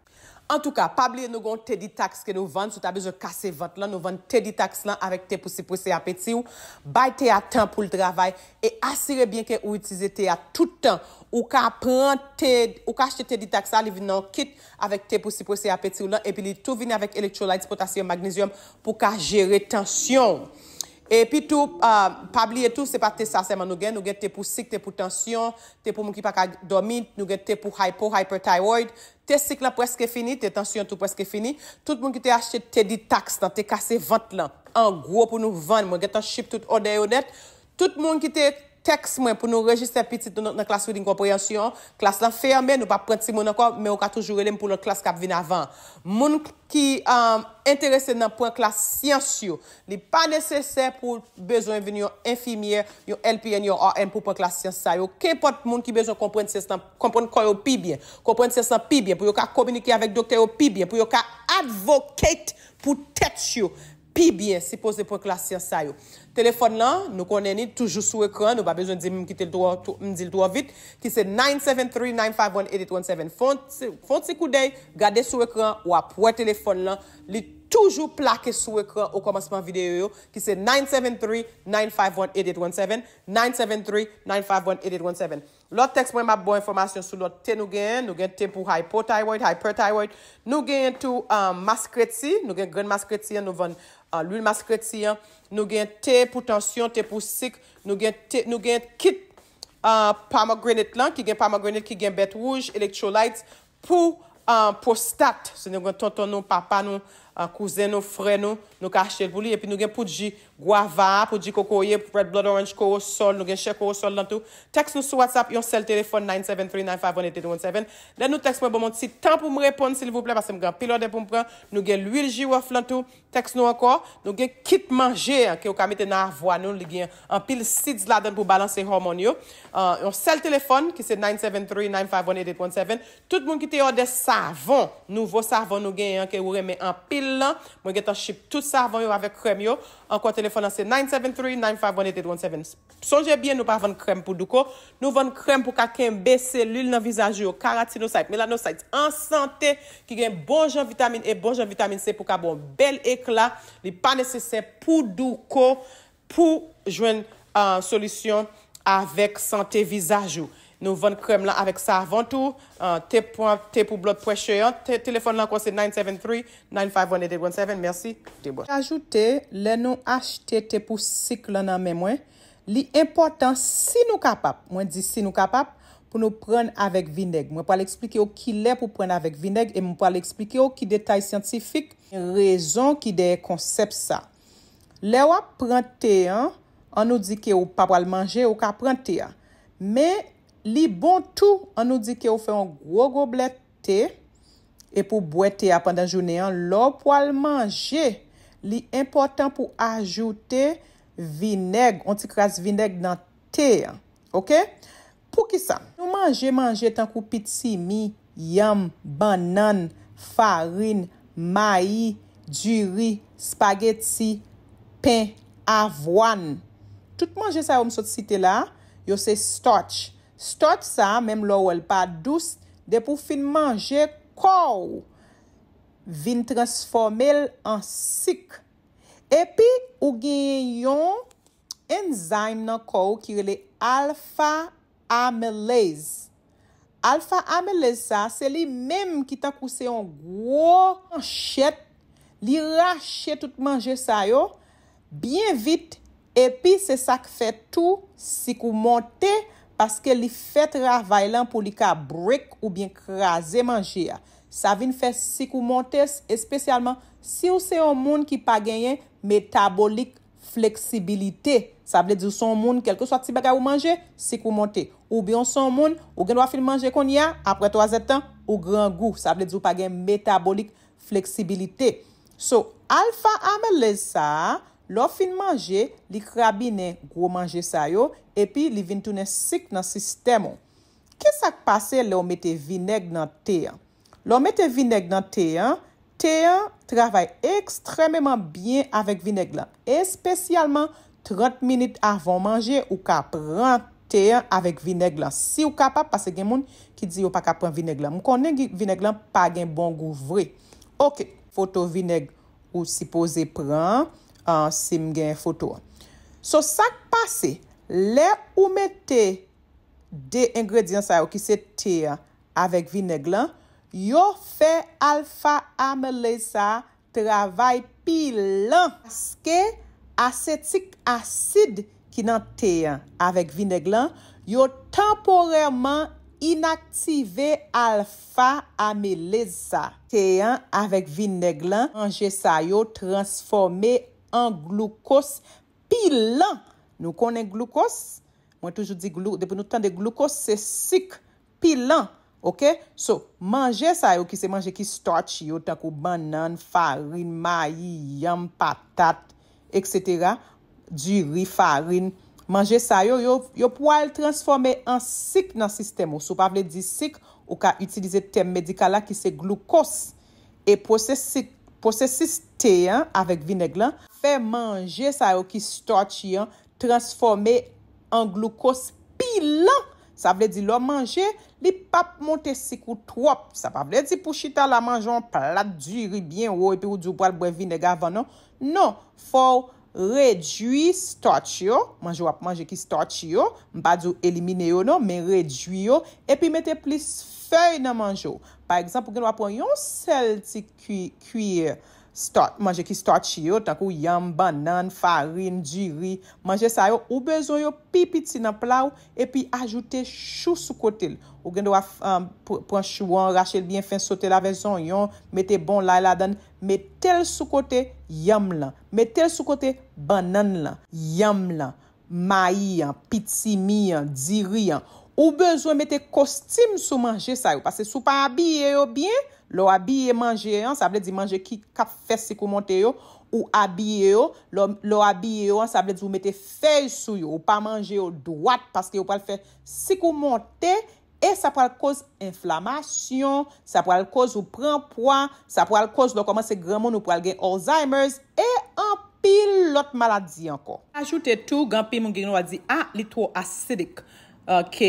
En tou ka, pabliye nou gon tè di taks ke nou van, sou tabè jò kase vant lan, nou van tè di taks lan avèk tè pou si pwese apetiv, bay tè a tan pou l travay, e asire bien ke ou itize tè a toutan, ou ka pran tè, ou ka chè tè di taks aliv nan kit avèk tè pou si pwese apetiv lan, epi li tou vini avèk elektrolyte, potasyon, magnizyon pou ka jere tansyon. Epi tou, euh, pabliye tou, se pa tè sa seman nou gen, nou gen tè pou sik, tè pou tansyon, tè pou moun ki pa ka domine, nou gen tè pou hypo, hyperthyroid, Te sikla pweske fini, te tansyon tout pweske fini. Tout moun ki te achete, te di taks nan, te kase vant lan. An gwo pou nou van, mwen getan ship tout ode ode. Tout moun ki te... Tekst mwen pou nou rejister pitit nou nan klas ou din komprensyon. Klas lan ferme, nou pa prent si moun akor, mwen ou ka toujoure lem pou lout klas kap vin avan. Moun ki enterese nan pou klas siens yo, li pa lesese pou bezon venyon enfimye, yon LPN, yon ORM pou pou klas siens sayo. Ke pot moun ki bezon kompren siens lan, kompren kor yo pi bien, kompren siens lan pi bien, pou yo ka kominike avèk doktè yo pi bien, pou yo ka advokate pou teks yo, pi bien si pose pou klas siens sayo. Telefon lan nou konen ni toujou sou ekran. Nou ba bezwen di m m kitel tou an, m dil tou an vit. Ki se 973-951-8817. Font se koudey, gade sou ekran ou apwe telefon lan. Li toujou plake sou ekran ou komasman videyo yo. Ki se 973-951-8817. 973-951-8817. Lot teks mwen ma bon informasyon sou lot te nou gen. Nou gen te pou hypothyroid, hyperthyroid. Nou gen tou um, maskret si. Nou gen gren maskret si an. Nou ven uh, lul maskret si an. Nou gen te pou tansyon, te pou sik, nou gen kit uh, pama granit lan, ki gen pama granit, ki gen bet wouj, elektrolyte pou uh, stat, se nou gen tonton nou, papa nou. kouzen nou, fre nou, nou karchel pou li epi nou gen pou di gwa va, pou di koko ye, red blood orange, koro sol, nou gen chèk koro sol lantou, teks nou sou WhatsApp yon sel telefon 973-951-8817 den nou teks mwen pou mwen ti tan pou mwepon sil vwpley, passe mwen gen pil orde pou mwen pren nou gen l'wilji waf lantou, teks nou akor, nou gen kit manje ke ou kamite nan avwa nou, li gen an pil sids la den pou balanse hormon yo yon sel telefon ki se 973-951-8817 tout mwen ki te orde savon, nouvo savon nou gen, ke ou reme an pil Mwen get an ship tout sa avon yo avek krem yo Anko an telefon an se 973 951817 Sonje bien nou pa avon krem pou duko Nou avon krem pou kakem be selil nan vizaj yo Karatino saip, melanosait An sante ki gen bon jan vitamine E bon jan vitamine se pou ka bon bel ekla Li pa nese se pou duko Pou jwen euh, solisyon avek sante vizaj yo Nou ven krem la avèk sa avantou. Tè pou blot pwèche yon. Tè telefon lan kwa se 973-951-817. Mersi. Tè bo. Ajoute, le nou achte tè pou sik lan nan mè mwen. Li important si nou kapap. Mwen di si nou kapap. Pwè nou pren avèk vineg. Mwen pou alè eksplike o ki lè pou pren avèk vineg. E mwen pou alè eksplike o ki detay siyantifik. Yon rezon ki dey konsep sa. Le wap pran tè yon. An nou di ki ou pa pral manje ou ka pran tè yon. Mè. Li bon tou an nou di ke ou fe an gro go blet te. E pou bwe te apan dan jounen an. Lo pou al manje. Li important pou ajoute vineg. On ti kras vineg dan te. Ok? Pou ki sa? Nou manje manje tan kou piti si mi, yam, banan, farin, mayi, jiri, spaget si, pen, avwan. Tout manje sa ou msot site la. Yo se stotch. Stot sa, mem lou el pa douz, de pou fin manje kou, vin transformel an sik. Epi, ou gen yon enzaym nan kou ki rele alfa amelez. Alfa amelez sa, se li mem ki ta kouse yon gwo chet, li rachet out manje sayo, bien vit, epi se sak fet tou, sik ou monti, Paske li fet ravay lan pou li ka brek ou bien kraze manje ya. Sa vin fè sik ou montè, espesyalman, si ou se yon moun ki pa genyen metabolik fleksibilite. Sa ble di sou son moun, kelke sou ati baga ou manje, sik ou montè. Ou biyon son moun, ou gen wafil manje kon ya, apre 3 etan, ou gran gou. Sa ble di sou pa genyen metabolik fleksibilite. So, alfa amele sa... Lò fin manje, li krabine gwo manje sayo, epi li vintoune sik nan sistemo. Kesa k pase lò mette vineg nan teyan? Lò mette vineg nan teyan, teyan travay ekstrememan byen avèk vineg lan. Espesyalman, 30 minit avon manje, ou ka pran teyan avèk vineg lan. Si ou kapap, pase gen moun ki di yo pa ka pran vineg lan. M konen gen vineg lan pa gen bon gwo vre. Ok, foto vineg ou si pose pran. an sim gen foto an. So sak pase, le ou mette de ingredyant sa yo ki se teyan avek vineg lan, yo fe alfa ameleza travay pilan. Aske, asetik asid ki nan teyan avek vineg lan, yo temporeman inaktive alfa ameleza. Teyan avek vineg lan, anje sa yo transforme gloukos pilan. Nou konen gloukos? Mwen toujou di gloukos. Depo nou tan de gloukos, se sik pilan. Ok? So, manje sa yo ki se manje ki stotchi yo tan ko banan, farin, mayi, yam, patat, etc. Diri farin. Manje sa yo, yo pou al transforme an sik nan sistem. Sou pa vle di sik, ou ka itilize tem medika la ki se gloukos e pose sik. Kose siste yon, avek vineg lan, fe manje sa yo ki stot yon, transforme an glukos pilan. Sa vle di lo manje, li pap monte siku twop. Sa pa vle di pou chita la manjon, plat duri bien, ou epi ou dupal bwe vineg avan non. Non, faw rejwi stot yon, manje wap manje ki stot yon, mba di ou elimine yon non, men rejwi yon, epi mete plis fok. Fèy nan manjou. Par ekzamp, ou gen do a pran yon sel ti kwiye manjè ki stot chiyo. Tan kou yam, banan, farin, jiri. Manjè sa yo ou bezon yo pi piti nan plav. E pi ajoute chou sou kotil. Ou gen do a pran chou an, rache l bien fin sote la vezon. Yon mette bon la la dan. Mette l sou kote yam lan. Mette l sou kote banan lan. Yam lan. Mai yan. Piti mi yan. Jiri yan. Ou gen do a pran yon sel ti kwiye manjè ki stot chiyo. Ou bezwen mette kostim sou manje sa yo. Pase sou pa abye yo bien, lo abye manje yo, sa ble di manje ki kap fes si kou monte yo, ou abye yo, lo abye yo, sa ble di ou mette fey sou yo, ou pa manje yo dwat, paske yo pal fes si kou monte, e sa pou al koz inflamasyon, sa pou al koz ou pren poin, sa pou al koz lo komanse graman ou pou al gen Alzheimer's, e an pil lot maladi anko. Ajoute tou, gan pi moun gen nou a di, a ah, litro asidik, Euh, ke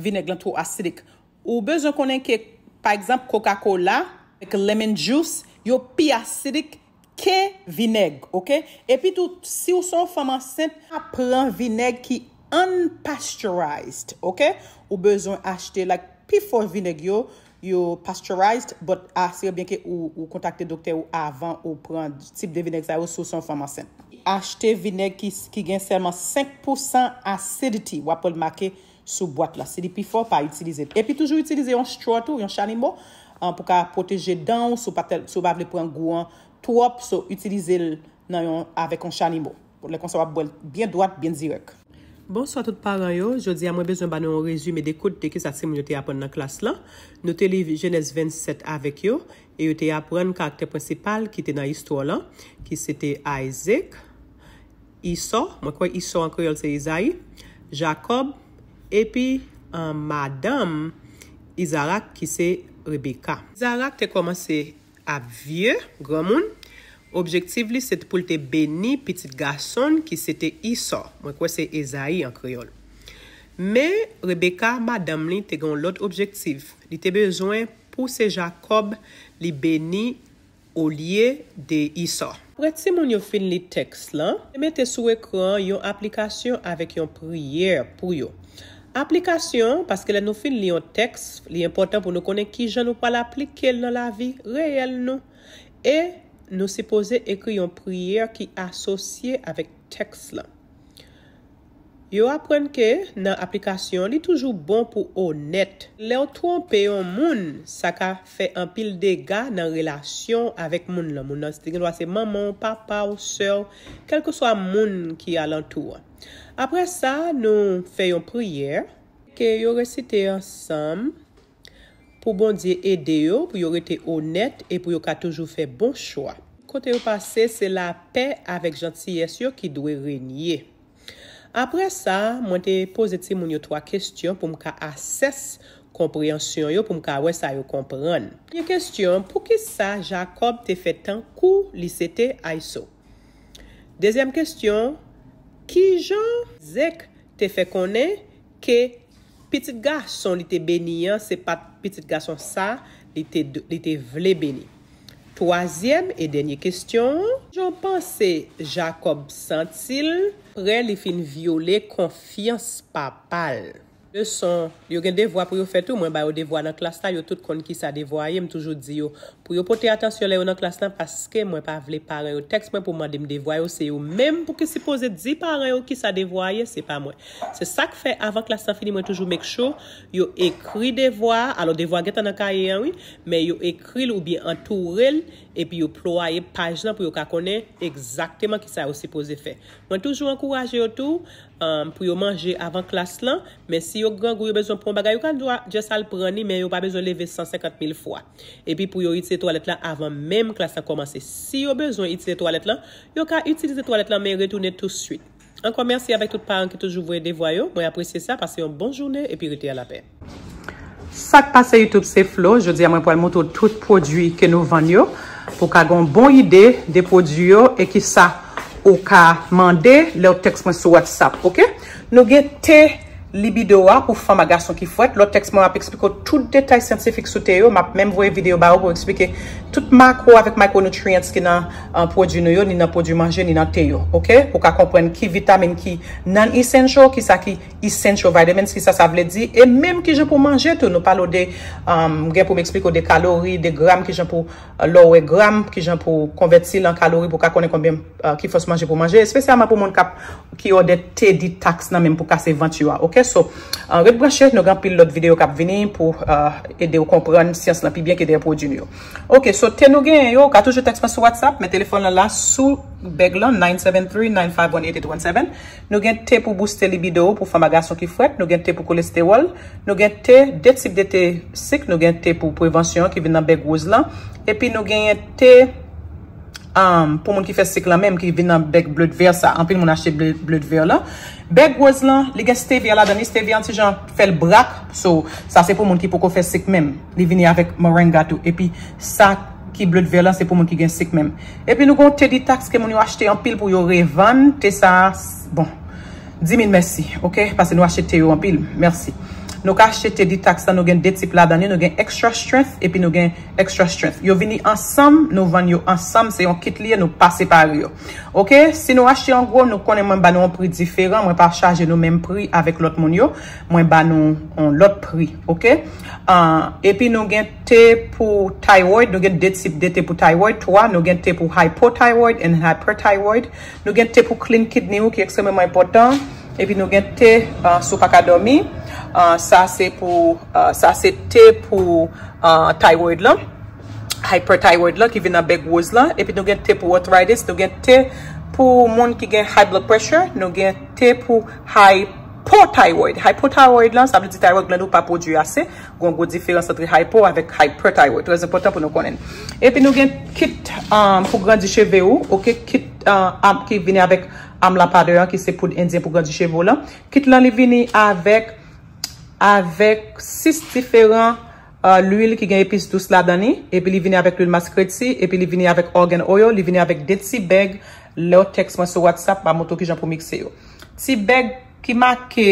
vineg lan tou asirik. Ou bezon konen ke, pa ekzamp, Coca-Cola, ek lemon juice, yo pi asirik, ke vineg, ok? E pi tou, si ou son farmase, a pren vineg ki unpasteurized, ok? Ou bezon achete, like, pi for vineg yo, yo pasteurized, but asir, ah, benke ou kontakte dokter ou avan, ou pren tip de vineg zay ou sou son farmase. Ache te vinek ki gen selman 5% asiditi wapol make sou boat la. Se li pi for pa utilize. E pi toujou utilize yon strotou, yon chanimo pou ka proteje dan ou sou pa vle pou an gouan. Tou wap sou utilize nan yon avek yon chanimo. Pou le konsa wap bole bien doat, bien direk. Bonsoit tout paran yo. Jodi a mwen bezon ba nou an rezume de kout de ki sa sim yon te apon nan klas la. Nou te liv Jeunesse 27 avek yo. E yon te apon karakter prinsipal ki te nan histou la. Ki se te aizek. Iso, mwen kwen iso an kreyol se Izayi, Jakob, epi an madame Izarak ki se Rebeka. Izarak te komanse a vie, gramoun, objektiv li se te pou lte beni pitit gason ki se te iso, mwen kwen se Izayi an kreyol. Me, Rebeka, madame li te gen lout objektiv, li te bezwen pou se Jakob li beni o liye de iso. Prètsi moun yo fin li teks lan, e mète sou ekran yon aplikasyon avèk yon priyer pou yo. Aplikasyon, paske lè nou fin li yon teks, li important pou nou konen ki jan nou pal aplike l nan la vi reyel nou. E nou se pose ekri yon priyer ki asosye avèk teks lan. Yo apren ke nan aplikasyon li toujou bon pou honet. Le ou tron pe yon moun sa ka fe an pil dega nan relasyon avèk moun la moun. Nan se te genwa se maman, papa ou sèl, kelke swa moun ki alantouan. Apre sa nou fe yon priyer ke yo resite ansam pou bondye ede yo pou yo rete honet e pou yo ka toujou fe bon chwa. Kote yo pase se la pe avèk jantye syo ki dwe renyye. Apre sa, mwen te pose ti moun yo 3 kestyon pou mka ases kompryansyon yo pou mka wè sa yo kompran. Nye kestyon, pou ki sa Jacob te fet tan kou li se te aiso? Dezyem kestyon, ki jan zek te fe konen ke pitit gason li te beni an, se pat pitit gason sa li te vle beni? Troasyem e denye kestyon, joun panse Jakob Santil pre li fin viole konfians papal. De son, yo gen devwa pou yo fetou, mwen ba yo devwa nan klasta, yo tout kon ki sa devwa, yem toujou di yo... pou yo pote atensyon lè yo nan klas lan, paske mwen pa vle pare yo, tekst mwen pou mwen dem devoy yo, se yo mwen pou ki se pose di pare yo, ki sa devoy yo, se pa mwen. Se sa k fe avan klas lan fini, mwen toujou mek chou, yo ekri devoy, alo devoy get an akaye yon, men yo ekri l ou bi entou rel, e pi yo ploa yon paj lan, pou yo ka kone, ekzakteman ki sa yo se pose fe. Mwen toujou ankuraje yo tou, um, pou yo manje avan klas lan, men si yo gran gwo yo bezon pron bagay, yo kan dwa dje sal prani, men yo pa bezon leve 150 mil toalet la avan mem klas a komanse. Si yo bezon itse toalet la, yo ka itse toalet la men retounen tout suite. An kon mersi avek tout paren ki toujou vwe devwayo. Mwen apresye sa, pase yon bon jounen epi rete a la pen. Sak pase YouTube se Flo, je di a mwen po mwoto tout prodwi ke nou vanyo pou ka gon bon ide de prodwi yo e ki sa ou ka mande lè ou teksman sou WhatsApp. Ok? Nou gete libido a pou fwa ma gason ki fwet. Lò teks mwen ap ekspliko tout detay sensifik sou teyo. Mwen ap mèm voye video ba ou pou eksplike tout makro avèk mikronutrients ki nan prodjou nou yo, ni nan prodjou manje ni nan teyo. Ok? Pou ka kompwen ki vitamin ki nan essential ki sa ki essential vitamins, ki sa sa vle di e mèm ki jen pou manje. Toun nou palo de, um, gen pou m ekspliko de kalori de gram ki jen pou uh, lowe gram ki jen pou konvert silan kalori pou ka konen konbèm uh, ki fos manje pou manje espesyama pou moun kap ki yon de tedi tax nan mèm pou kase 20 yo a. Ok? So, an redbranche, nou gen pil lot videyo kap veni pou euh, ede ou kompran siyans lan, pi byen kede ou projini yo. Ok, so te nou gen yo, katou je teksman sou WhatsApp, men telefon lan la sou beg lan, 973-9518817. Nou gen te pou booste libido pou famagasyon ki fwet, nou gen te pou kolesterol, nou gen te detsip dete sik, nou gen te pou prewansyon ki vin nan beg wouz lan, epi nou gen te... Um, pou moun ki fè sèk la mèm ki vin nan bèk blèd vèr sa, anpil moun achè blèd vèr la. Bèk wèz lan, li gen stèvè la dani, stèvè an ti jan fèl brak, so sa sè pou moun ki pou kò fè sèk mèm. Li vinè avèk morangatou, e pi sa ki blèd vèr la, sè pou moun ki gen sèk mèm. E pi nou gò tè di taks ke moun yo achètè anpil pou yo revan, te sa, bon, di min mèsi, ok? Pase nou achètè yo anpil, mèrsi. Nou ka achete di taksa, nou gen detip la danye, nou gen ekstra strength, epi nou gen ekstra strength. Yo vini ansam, nou vanyo ansam, se yon kit liye, nou pase par yo. Ok, si nou achete an gro, nou konen mwen ba nou an pri diferan, mwen pa chaje nou men pri avek lot moun yo, mwen ba nou an lot pri. Ok, uh, epi nou gen te pou tyroid, nou gen detip detip pou tyroid, nou gen te pou hypothyroid and hyperthyroid, nou gen te pou clean kidney yo ki ekstremement important, epi nou gen te uh, sou pakadomi. Sa euh, se te pou euh, euh, tyroid la. Hyper tyroid la ki vina beg wos la. Epi nou gen te pou arthritis. Nou gen te pou moun ki gen high blood pressure. Nou gen te pou hypothyroid. Hypothyroid la. Sable di tyroid glan nou pa pou dju yase. Gon go di filan sa tri hypo avek hyper tyroid. Epi nou gen kit pou grandji cheve ou. Kit ki vini avek am la paderan ki se pou endyen pou grandji cheve ou la. Kit lan li vini avek avek 6 diferan euh, lwil ki gen epis dous la dani epi li vini avek lwil maskret si epi li vini avek organ oil li vini avek det si beg le ou teks mwen se whatsapp ba mwoto ki jan pou mikse yo si beg ki make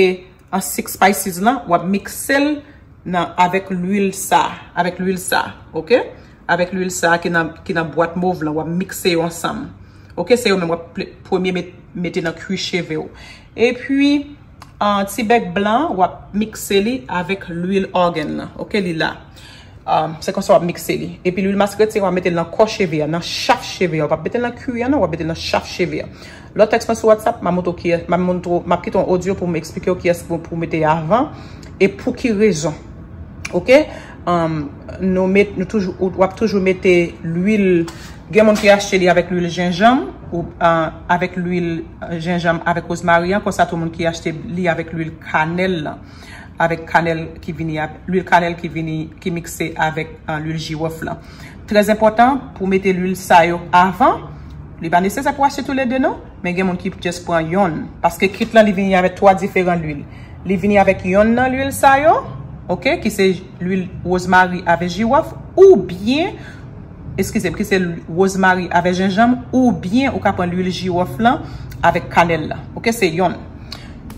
an 6 spices lan wap miksel nan avek lwil sa avek lwil sa ok avek lwil sa ki nan boat mouv lan wap mikse yo ansam ok se yo nan wap premier meti nan kri cheve yo epi Tibek blan, wap mikse li avik l'uil organ na. Ok li la. Um, se kon se wap mikse li. Epi l'uil maskeret se wap mette l'an kwa cheve ya, l'an chaf cheve ya. Wap bette l'an kwe ya nan, wap bette l'an chaf cheve ya. L'ot teksman sou WhatsApp, mam moun tou ki, mam moun tou, map ki ton audio pou m'ekspike um, ou ki yas pou mette avan. E pou ki rezon. Ok. Nou met, nou toujou, wap toujou mette l'uil, gen moun ki yas cheve ya avik l'uil jenjam. ou euh, avèk l'uil jenjam euh, avèk ozmaryan, konsa tou moun ki achete li avèk l'uil kanel la, avèk kanel ki vini avèk, l'uil kanel ki vini ki mikse avèk euh, l'uil jiwof la. Très important, pou mette l'uil sayo avèk, li banise apwase tou le denon, men gen moun ki pwè jes pran yon, paske kit lan li vini avèk 3 diferent l'uil. Li vini avèk yon nan l'uil sayo, ok, ki se l'uil ozmary avèk jiwof, ou byen, Eskize, pki se rozemari ave jenjam Ou byen ou kapwa l'ul jirof la Ave kanel la, ok, se yon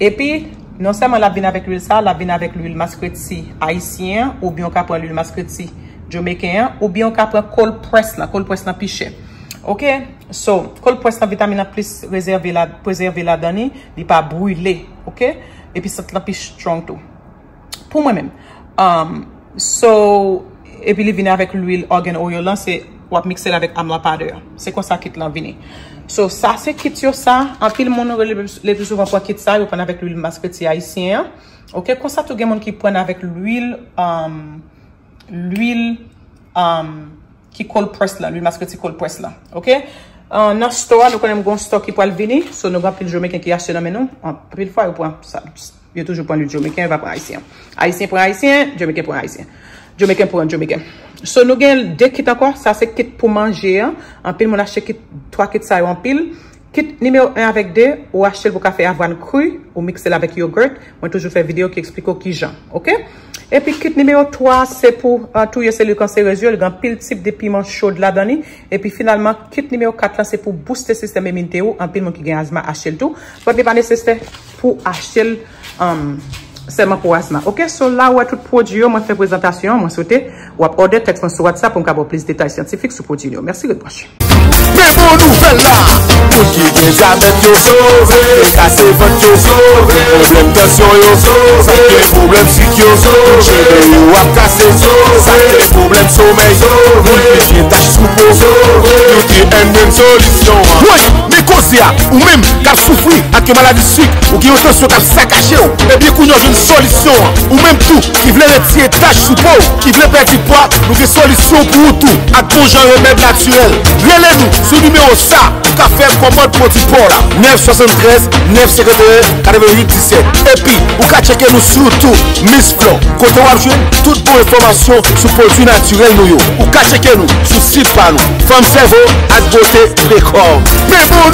Epi, non seman la vin avek l'ul sa La vin avek l'ul maskret si Haitien, ou byen ou kapwa l'ul maskret si Jomekien, ou byen ou kapwa Kolpres la, kolpres la piche Ok, um, so, kolpres la vitamina Plis prezerve la dani Li pa brule, ok Epi, sat la piche tronk tou Pou mwen men So So epi li vine avèk l'uil organ oyo lan, se wap miksel avèk amla pa deyo. Se konsa kit lan vini. So sa, se kit yo sa, anpil moun ou le plus ouvan pou an kit sa, ou pan avèk l'uil maskreti haisyen, ok? Konsa tou gen moun ki pon avèk l'uil, um, l'uil um, ki kol pres la, l'uil maskreti kol pres la, ok? Nan stowa, nou konen mgon stowa ki pon al vini, so nou gwa pil jomeken ki yase nan men nou, anpil fwa ou pou anpil sa, yon toujou pon l'uil jomeken, yon va pou haisyen. Haisyen pou haisyen, jomeken pou haisyen. Djo meken pou an, djo meken. So nou gen euh, l de kit ankon, sa se kit pou manje an. An pil moun ashe kit, 3 kit sa yo an pil. Kit nimeyo 1 avèk 2, ou ashe l pou kafe avran kruy, ou mikse l avèk yogourt. Mwen toujou fè video ki ekspliko ki jan, ok? E pi kit nimeyo 3, se pou tou yose l konse rezyo, l gen pil tip de piman chod la dani. E pi finalman, kit nimeyo 4 lan, se pou booste sistem eminte ou, an pil moun ki gen asma ashe l tou. Wè di pa neseste pou ashe l, an... Sèman pou asman. Ok, sou la wè tout prodjyo, mwen fè prezentasyon, mwen sou te wè ap ode teks fon sou watsap pou mkab wè pliz detay scientifik sou prodjyo. Mersi gwen bwanshi. Ou mèm kap soufoui akke maladi sik Ou ki yo te sou kap sa kache ou E bie kounyo gen sou lisyon Ou mèm tou ki vle reti etaj sou pou Ki vle peti poua nou gen sou lisyon pou ou tou Ak pou jen remèd naturel Vle lè nou sou numèo sa Ou ka fèm komot pou ti pou la 973-9-7-8-8-7 E pi ou ka cheke nou sou tou Miss Flo Kote wapjè, tout pou bon reformasyon Sou poutu naturel nou yo Ou ka cheke nou, sou sipa nou Femme Sevo, ak bote prekom Peboun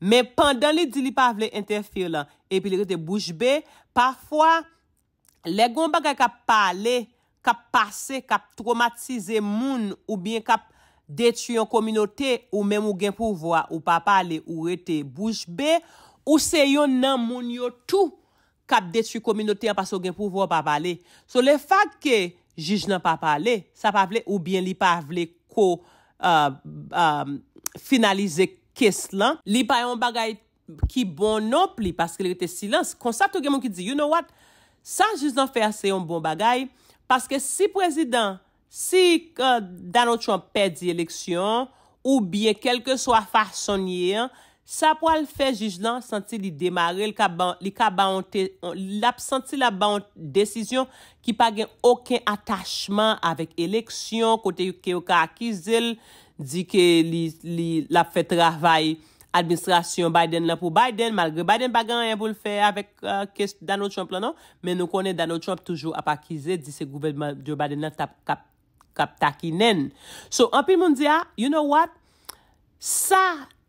men pandan li di li pavle interfir lan epi li rete boujbe, pafwa le goun bagay kap pale, kap pase, kap traumatize moun ou bien kap detu yon kominote ou menm ou gen pouvo ou pa pale ou rete boujbe ou se yon nan moun yo tou kap detu kominote anpaso gen pouvo ou pa pale. So le fad ke jij nan pa pale sa pavle ou bien li pavle euh, ko euh, finalize k kes lan, li pa yon bagay ki bonop non li, paske li rete silens, konsap tou gen moun ki di, you know what, sa jiz lan fe ase yon bon bagay, paske si prezident, si uh, Donald Trump pedi eleksyon, ou bie kelke swa fasonye, sa pou al fe jiz lan senti li demare, li ka baonte, l ap senti la baonte desisyon, ki pa gen oken atachman avek eleksyon, kote yon ke yo ka akizil, Di ke li la fè travay administrasyon Biden la pou Biden, malgre Biden bagan yon vou l fè avèk danot Trump la nan, men nou konen danot Trump toujou ap akize, di se gouvelman diyo Biden la kap taki nen. So, anpil moun diya, ah, you know what? Sa,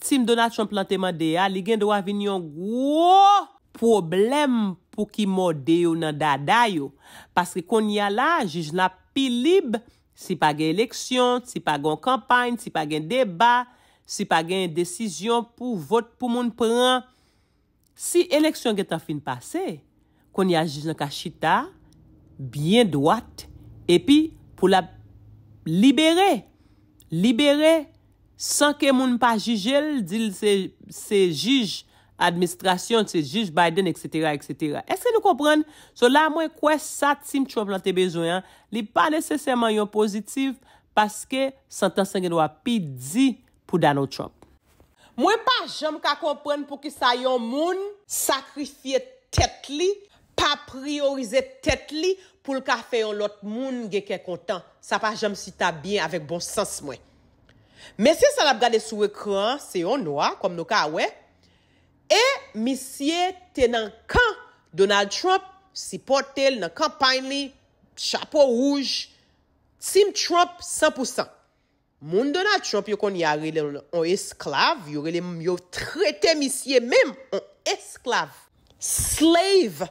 tim donat Trump lan teman deya, ah, li gen do avinyon gwo problem pou ki mode yo nan dada yo. Paske kon yala, jij la pilib... Si pa gen eleksyon, si pa gen kampany, si pa gen debat, si pa gen desisyon pou vot pou moun pran. Si eleksyon gen tan fin pase, kon ya jizan ka chita, bien doat, epi pou la libere, libere san ke moun pa jijel, dil se jij. administrasyon, se juj Biden, et cetera, et cetera. Eske nou kompren, so la mwen kwe sa tim Trump lan te bezoyan, li pa neseseman yon pozitiv, paske santansan gen wapi di pou Donald Trump. Mwen pa jom ka kompren pou ki sa yon moun sakrifye tet li, pa priorize tet li, pou lka fe yon lot moun gen ken kontan. Sa pa jom si ta bin avèk bon sens mwen. Mwen se sa la b gade sou ekran, se yon wak, kom nou ka wèk, E misye te nan ka Donald Trump si portel nan kampany li, chapo rouj, tim Trump 100%. Moun Donald Trump yo konye a rele on esklav, yo rele yo trete misye men, on esklav, slave.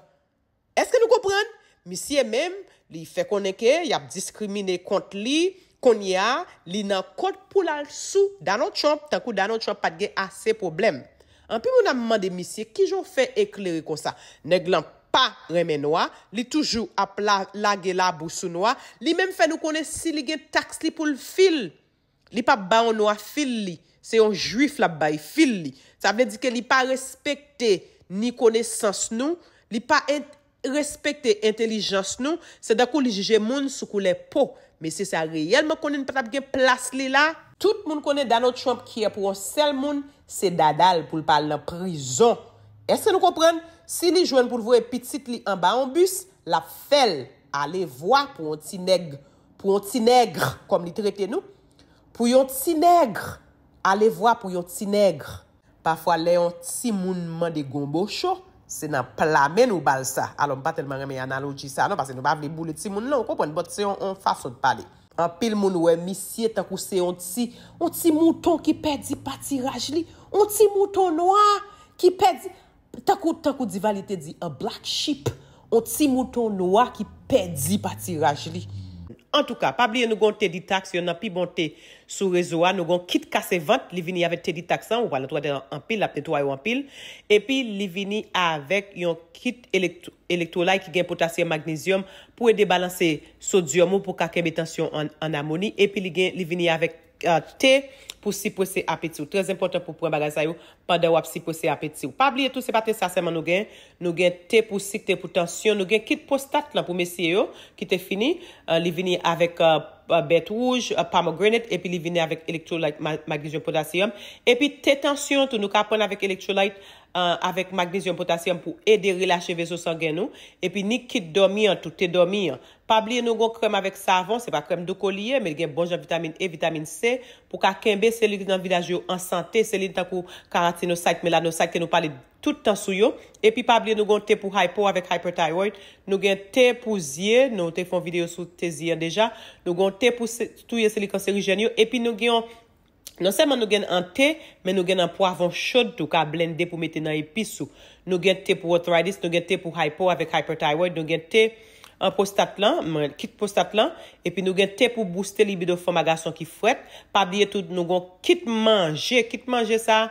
Eske nou kopren? Misye men li fe koneke, yap diskrimine kont li, konye a, li nan kont pou lal sou Donald Trump, tankou Donald Trump patge ase probleme. An pi moun amman de misye, ki joun fe ekleri kon sa? Neglan pa reme noa, li toujou ap la ge la bousou noa, li menm fe nou kone si li gen taks li pou l fil. Li pa baon noa fil li, se yon juif la bay fil li. Sa vle di ke li pa respekte ni kone sens nou, li pa respekte intelijens nou, se da kou li jije moun sou kou le po. Men se sa reyelman konen patap gen plas li la, tout moun kone Donald Trump ki e ap wonsel moun, Se dadal pou l'pal nan prizon. Est se nou kompren? Si li jwen pou l'voye pitit li anba anbus, la fel ale vwa pou yon ti negre. Pou yon ti negre, kom li trete nou. Pou yon ti negre, ale vwa pou yon ti negre. Pafwa le yon ti mounman de gombo chou, se nan plame nou bal sa. Alon pa telman reme yon alo chi sa nan, pasen nou pa avle bou le ti mounman. Ou kompren, bot se yon anfa sot pale. An pil moun wè misye takou se yon ti, yon ti mouton ki pedi pati raj li, yon ti mouton noa ki pedi, takou takou di valite di, an black sheep, yon ti mouton noa ki pedi pati raj li. En tout ka, pabliye nou gon tè di taks, yon nan pi bon tè sou rezoa, nou gon kit kase 20, li vini avè tè di taks an, ou wala, anpil, apne to ayo anpil. Epi, li vini avè yon kit elektrolaj ki gen potasyen magnezium pou e de balanse sodyom ou pou kakem etansyon an amoni. Epi, li vini avè tè. pou si pwese apet sou. Trez impotant pou pwen bagay sa yo, pandew ap si pwese apet sou. Pabli etou, se paten saseman nou gen, nou gen te pou sik, te pou tansyon, nou gen kit postat lan pou mesye yo, ki te fini, euh, li vini avek euh, bet rouj, euh, pamogrenet, epi li vini avek elektrolyte, magizyon potasyon, epi te tansyon tou nou kapon avek elektrolyte, avek magizyon potasyon pou edi relacheve sou sangen nou, epi ni kit domiyan tou, te domiyan, Pabliye nou gen krem avèk savon, se pa krem do kolye, men gen bonjan vitamine E, vitamine C, pou ka kembe seli nan vilaj yo an sante, seli tan pou karantinosite, melanosite, ke nou pale tout an sou yo. Epi pabliye nou gen te pou hypo avèk hyperthyroid, nou gen te pou zye, nou te fon video sou te zye an deja, nou gen te pou touye seli kanseri jen yo, epi nou gen, non seman nou gen an te, men nou gen an poavon chod tou, ka blende pou mette nan epi sou. Nou gen te pou arthritis, nou gen te pou hypo avèk hyperthyroid, nou gen te... Un post-atlan, mwen kit post-atlan. Epi nou gen te pou booste libi do fomagason ki fwet. Pa diye tout nou gon kit manje. Kit manje sa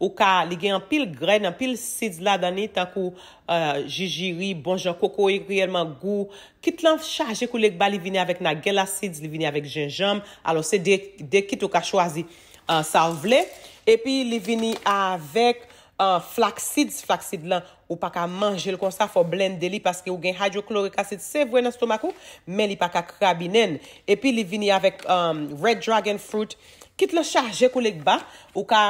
ou ka li gen an pil gren, an pil sids la dani. Tan ko euh, jijiri, bonjan, koko yi kriyelman gou. Kit lan chaje kou lek ba li vini avek nagel asids, li vini avek jenjam. Alo se de kit ou ka chwazi euh, sa vle. Epi li vini avek... flax seeds, euh, flax seeds lan ou pa ka manje l kon sa fo blendeli paske ou gen hydrochloric acid se vwen nan stomakou, men li pa ka krabinen. Epi li vini avek um, red dragon fruit, kit le chaje kou lek ba, ou ka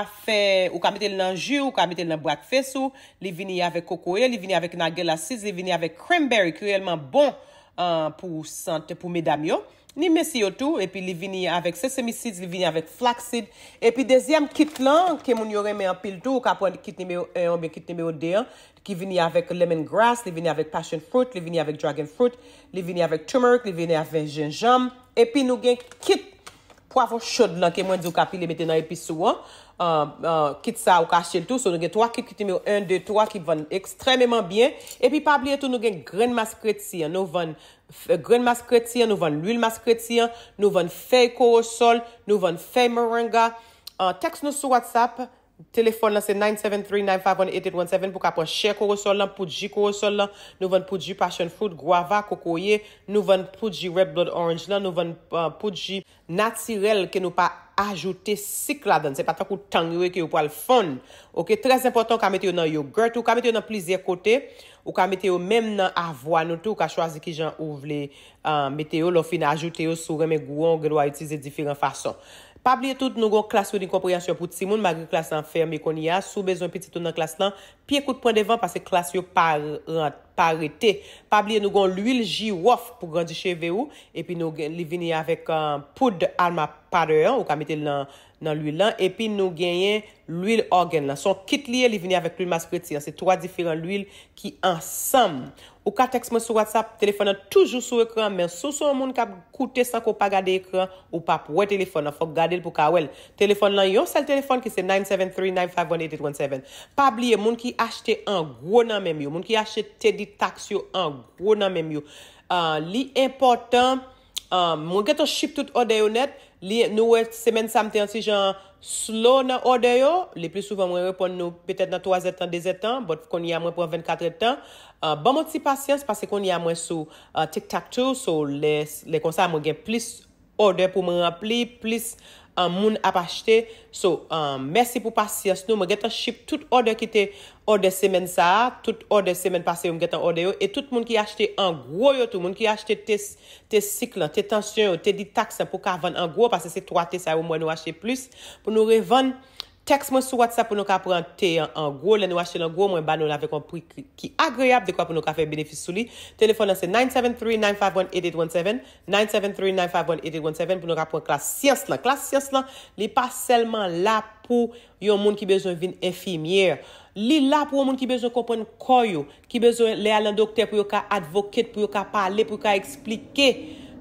metel nan jus, ou ka metel nan breakfast ou, li vini avek kokoye, li vini avek nagel asis, li vini avek cranberry ki yelman bon euh, pou sente pou medam yo. Ni mesi yo tou, epi li vini avèk sesame seeds, li vini avèk flax seeds, epi dezyam kit lan ke moun yore me apil tou, kapwen kit ni me o deyan, ki vini avèk lemongrass, li vini avèk passion fruit, li vini avèk dragon fruit, li vini avèk turmeric, li vini avèk jenjam, epi nou gen kit poavou chod lan ke moun di yo kapi li meten nan epi souan. kit euh, euh, sa ou kache l tou. So nou gen 3 kit kiti mè ou 1, 2, 3 ki pou van ekstremèman byen. E pi pa bliye tou nou gen gren maskret si. Nou van gren maskret si, nou van l'ul maskret si, nou van fey korosol, nou van fey moringa. Tekst nou sou WhatsApp. Telefon la se 973-951-8817 pou kapwa chè korosol la, poudji korosol la, nou van poudji passion fruit, guava, kokoye, nou van poudji red blood orange la, nou van poudji natirel ke nou pa akweli ajoute sik la dan. Se patak ou tang yowe ki ou pou al fon. Ok, tres important ka mette yo nan yogurt, ou ka mette yo nan plizye kote, ou ka mette yo menm nan avwa nou tou, ka chwazi ki jan ouvle mette yo, lo fin ajoute yo sou reme gouan, ou genwa itize diferent fason. Pabliye tout nou gon klas yo din kompryansyon pou ti moun magri klas lan fermi kon ya, sou bezon pititoun nan klas lan, pi ekout pon devan pase klas yo pa rete. Pabliye nou gon l'uil jiwof pou gandhi cheve ou, epi nou gen li vini avek euh, poud alma pare an ou ka metel nan l'uil lan, epi nou genyen l'uil organ lan. Son kit liye li vini avek l'uil mas preti an, se 3 diferent l'uil ki ansam. Ou ka teks mwen sou WhatsApp, telefon nan toujou sou ekran, men sou sou moun ka koute san ko pa gade ekran, ou pa pou wè telefon nan, fok gade l pou ka wèl. Telefon nan yon sel telefon ki se 973-951-8817. Pa bliye, moun ki achete an, gwo nan menm yo. Moun ki achete di taks yo an, gwo nan menm yo. Ah, li important, ah, moun geto ship tout ode yo net, li nou wè semen samte ansi jan slow nan ode yo, li pli souvan mwen repon nou petet nan 3 etan, 2 etan, bot koni ya mwen pran 24 etan. Euh, bon moti pasyans, pase kon ya mwen sou euh, tiktak tou, sou le konsa mwen gen plis ode pou mwen rempli, plis euh, moun ap achete. Sou, mersi pou pasyans nou, mwen gen tan ship tout ode ki te ode semen sa, tout ode semen pase yon gen tan ode yo, e tout moun ki achete an gwo yo tou, moun ki achete te siklan, te tansyon, te di taksan pou ka ven an gwo, pase se 3T sa yon mwen nou achete plis pou nou revan. Cheks mwen sou WhatsApp pou nou ka prante yon ango, lè nou ashe yon ango, mwen banon avè kon pou ki agreab, dekwa pou nou ka fè benefis sou li. Telefon nan se 973-951-8817, 973-951-8817 pou nou ka prante klas siens lan. Klas siens lan, li pa selman la pou yon moun ki bezo vin enfimièr. Li la pou yon moun ki bezo konpon koyo, ki bezo le alan dokte pou yo ka advoket, pou yo ka pale, pou yo ka eksplike.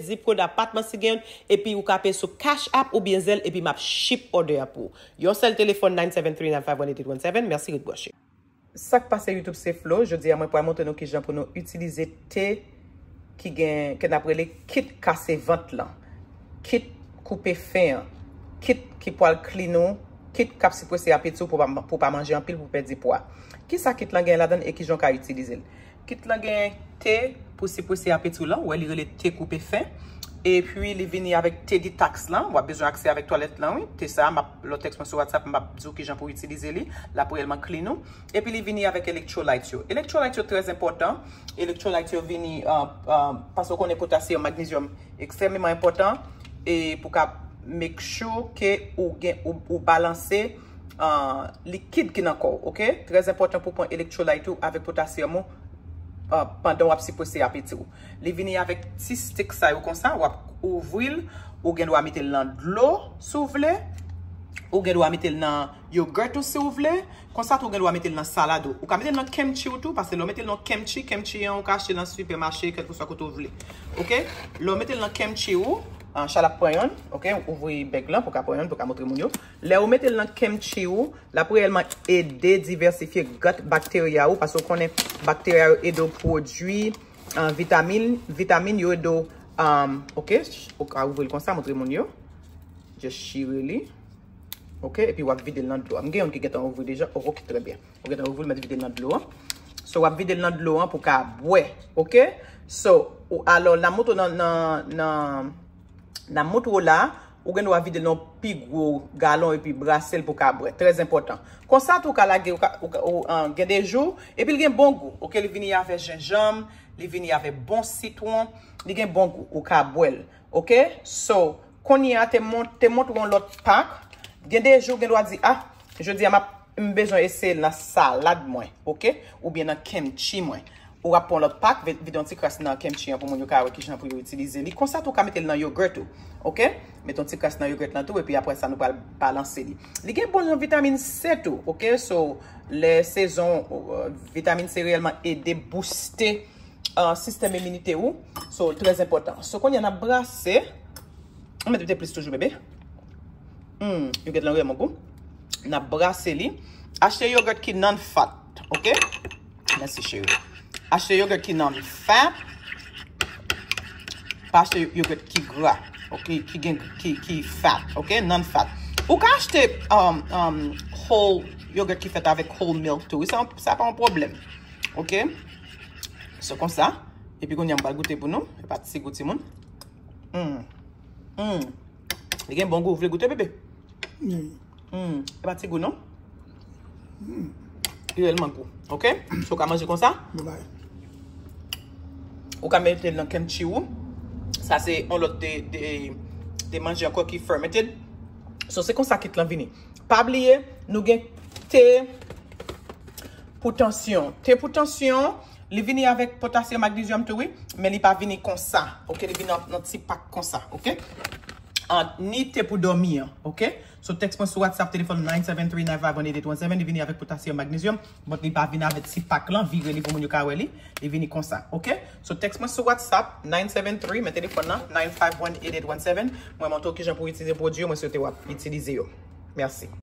Zip kode apatman si gen, epi yon kape sou cash ap ou byen zel epi map ship ode apou. Yon sel telefon 973 951817, mersi gout bwashi. Sak pase YouTube se flo, jodi a mwen pou a monten nou ki jan pou nou utilize te ki gen ken aprele kit kase vant lan. Kit koupe fin, kit ki po al klino, kit kapse pou se apet sou pou pa manje an pil pou pe di po a. Ki sa kit lan gen la den e ki jan ka utilize l? Kit la gen te pwese pwese apetou la Ou e li re le te koupe fe E pwi li vini avek te di taks la Ou a bezon akse avek toalet la Te sa, lotex monsi watsap mbap zou ki jan pou itilize li La pou elman klino E pwi li vini avek elektrolyte yo Elektrolyte yo trez important Elektrolyte yo vini euh, euh, Paso konen potasyon, magnizyom Ekstremlyman important E pou ka meksyo ke ou balanse euh, Likid ki nan kou Ok, trez important pou pon elektrolyte yo Avek potasyon mo Euh, pandon wap si pwese apet se ou. Le vini avik ti stik sa yo konsan, wap ou vwil, ou gen wap metel nan dlo sou vle, ou gen wap metel nan yogurto sou vle, konsan ou gen wap metel nan salado. Ou ka metel nan kemchi ou tou, pase lo metel nan kemchi, kemchi yon ou ka ashe nan supermaché, kel pou sa koutou vle. Ok? Lo metel nan kemchi ou, chalak poyon, ok, ouvri beg lan pou ka poyon, pou ka motri moun yo. Le ou met el nan kem chi ou, la pou realman e de diversifiye gut bakteria ou, pason konen bakteria ou edo prodwi, euh, vitamine yo edo, euh, ok, ou ka ouvri l kon sa, motri moun yo. Je shire li, ok, e pi wak vide l nan dlo. Mge yon ki getan ouvri deja, ou wak itrebyen. Ou getan ouvri met vide l nan dlo. So wak vide l nan dlo pou ka bwe, ok. So, alo, la moutou nan... Nan moutrou la, ou gen nou avide nan pig wou galon epi brasel pou ka abwel. Trez important. Konsant ou ka lage ou gen de jou, epi li gen bon gou. Ok, li vini avè jenjom, li vini avè bon sitwant, li gen bon gou ou ka abwel. Ok, so, koni a te moutrou an lot pak, gen de jou gen nou avide, ah, je di a map mbezon ese la salad mwen, ok, ou bien nan ken chi mwen. Ou rap pon lot pak Vi don ti kras nan kem chiyan pou moun yon kare kishan pou yon utilize Li konsa tou ka metel nan yogurt ou Meton ti kras nan yogurt nan tou Ve pi apres sa nou palanse li Li gen bon yon vitamin C ou Le sezon euh, vitamin C Realman e debouste euh, Sistem eminite ou So trez importan So kon yon nan brase Yon metel biten plis toujou bebe hmm, Yogurt lan rey moun kou Nan brase li Ache yogurt ki nan fat Nansi cheri ou Ache yogurt ki nan fat, pa ache yogurt ki gra, ki fat, nan fat. Ou ka ache um, um, yogurt ki fete avek whole milk tou, sa pa an problem. Ok? So kon sa, epi kon yon bal goute pou nou, epa ti goute moun. Hmm, hmm. E gen bon gout, vle goute bebe? Yon. Epa ti gout nou? Yon hmm. e elman gout. Ok? So ka manje kon sa? Yon manje. Ou ka merite lan ken chi wou. Sa se on lot de manje anko ki fermeted. So se konsakit lan vini. Pab liye nou gen te potansyon. Te potansyon li vini avèk potasyon maglizyon mte wè. Men li pa vini konsa. Ok, li vini not si pak konsa. Ok? an ni te pou domi an, ok? So, teks mwen sou WhatsApp, telefon 973 951817, di vini avek potasyon, magnizyon, mwen li pa vini avek si pak lan, vi vini pou mwen yu ka weli, di vini konsan, ok? So, teks mwen sou WhatsApp, 973, me telefon nan, 951817, mwen mwantou ki jan pou itize podyo, mwen se te wap itize yo. Mersi.